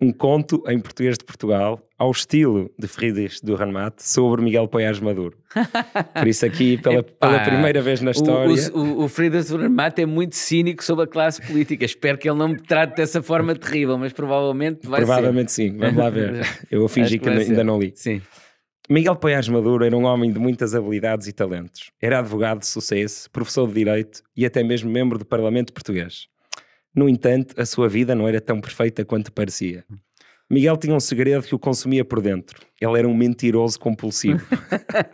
um conto em português de Portugal ao estilo de Friedrich do Ranmat sobre Miguel Poiares Maduro. Por isso aqui, pela, Epá, pela primeira vez na história... O, o, o Friedrich do Ranmat é muito cínico sobre a classe política. Espero que ele não me trate dessa forma terrível, mas provavelmente vai Provavelmente ser. sim, vamos lá ver. Eu vou fingir que, que ainda não li. Sim. Miguel Poiares Maduro era um homem de muitas habilidades e talentos. Era advogado de sucesso, professor de Direito e até mesmo membro do Parlamento Português. No entanto, a sua vida não era tão perfeita quanto parecia. Miguel tinha um segredo que o consumia por dentro. Ele era um mentiroso compulsivo.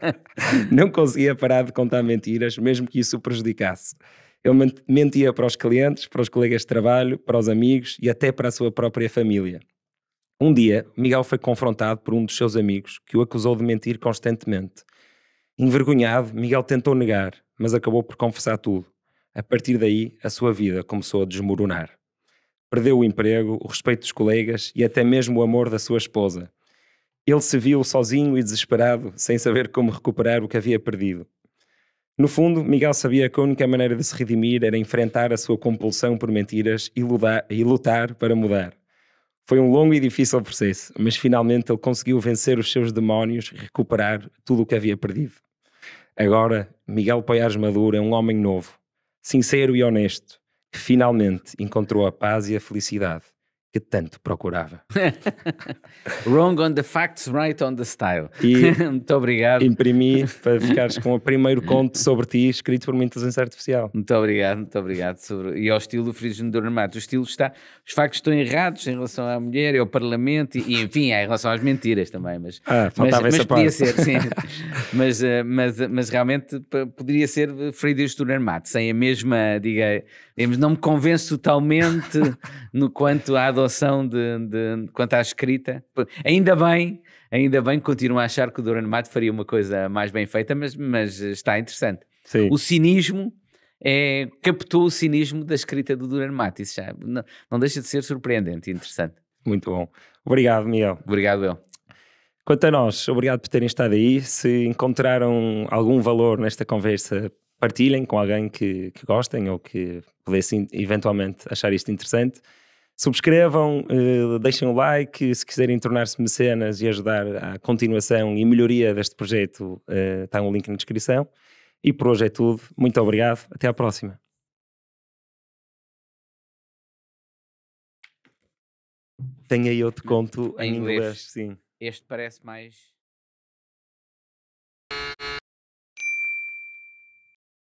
não conseguia parar de contar mentiras, mesmo que isso o prejudicasse. Ele mentia para os clientes, para os colegas de trabalho, para os amigos e até para a sua própria família. Um dia, Miguel foi confrontado por um dos seus amigos que o acusou de mentir constantemente. Envergonhado, Miguel tentou negar, mas acabou por confessar tudo. A partir daí, a sua vida começou a desmoronar. Perdeu o emprego, o respeito dos colegas e até mesmo o amor da sua esposa. Ele se viu sozinho e desesperado, sem saber como recuperar o que havia perdido. No fundo, Miguel sabia que a única maneira de se redimir era enfrentar a sua compulsão por mentiras e, lutar, e lutar para mudar. Foi um longo e difícil processo, mas finalmente ele conseguiu vencer os seus demónios e recuperar tudo o que havia perdido. Agora, Miguel Paiás Maduro é um homem novo, sincero e honesto, Finalmente encontrou a paz e a felicidade que tanto procurava. Wrong on the facts, right on the style. E Muito obrigado. Imprimi para ficares com o primeiro conto sobre ti escrito por uma inteligência artificial. Muito obrigado, muito obrigado. Sobre... E ao estilo do Frigiano de Matos. O estilo está. Os factos estão errados em relação à mulher e ao Parlamento e, enfim, é em relação às mentiras também. Mas, ah, faltava mas, essa mas podia ser, sim. mas, eh, mas, eh, mas realmente poderia ser Frigiano de Matos, sem a mesma, diga digamos, não me convence totalmente no quanto à adoção de, de, quanto à escrita. Ainda bem, ainda bem continuo a achar que o Duran Mato faria uma coisa mais bem feita, mas, mas está interessante. Sim. O cinismo é, captou o cinismo da escrita do Duran Mato, isso já não, não deixa de ser surpreendente e interessante. Muito bom. Obrigado, Miguel. Obrigado, eu. Quanto a nós, obrigado por terem estado aí. Se encontraram algum valor nesta conversa, partilhem com alguém que, que gostem ou que pudessem eventualmente achar isto interessante. Subscrevam, eh, deixem o um like, se quiserem tornar-se mecenas e ajudar à continuação e melhoria deste projeto, está eh, um link na descrição. E por hoje é tudo. Muito obrigado. Até à próxima. Tenho aí outro conto em, em inglês. inglês. Sim. Este parece mais.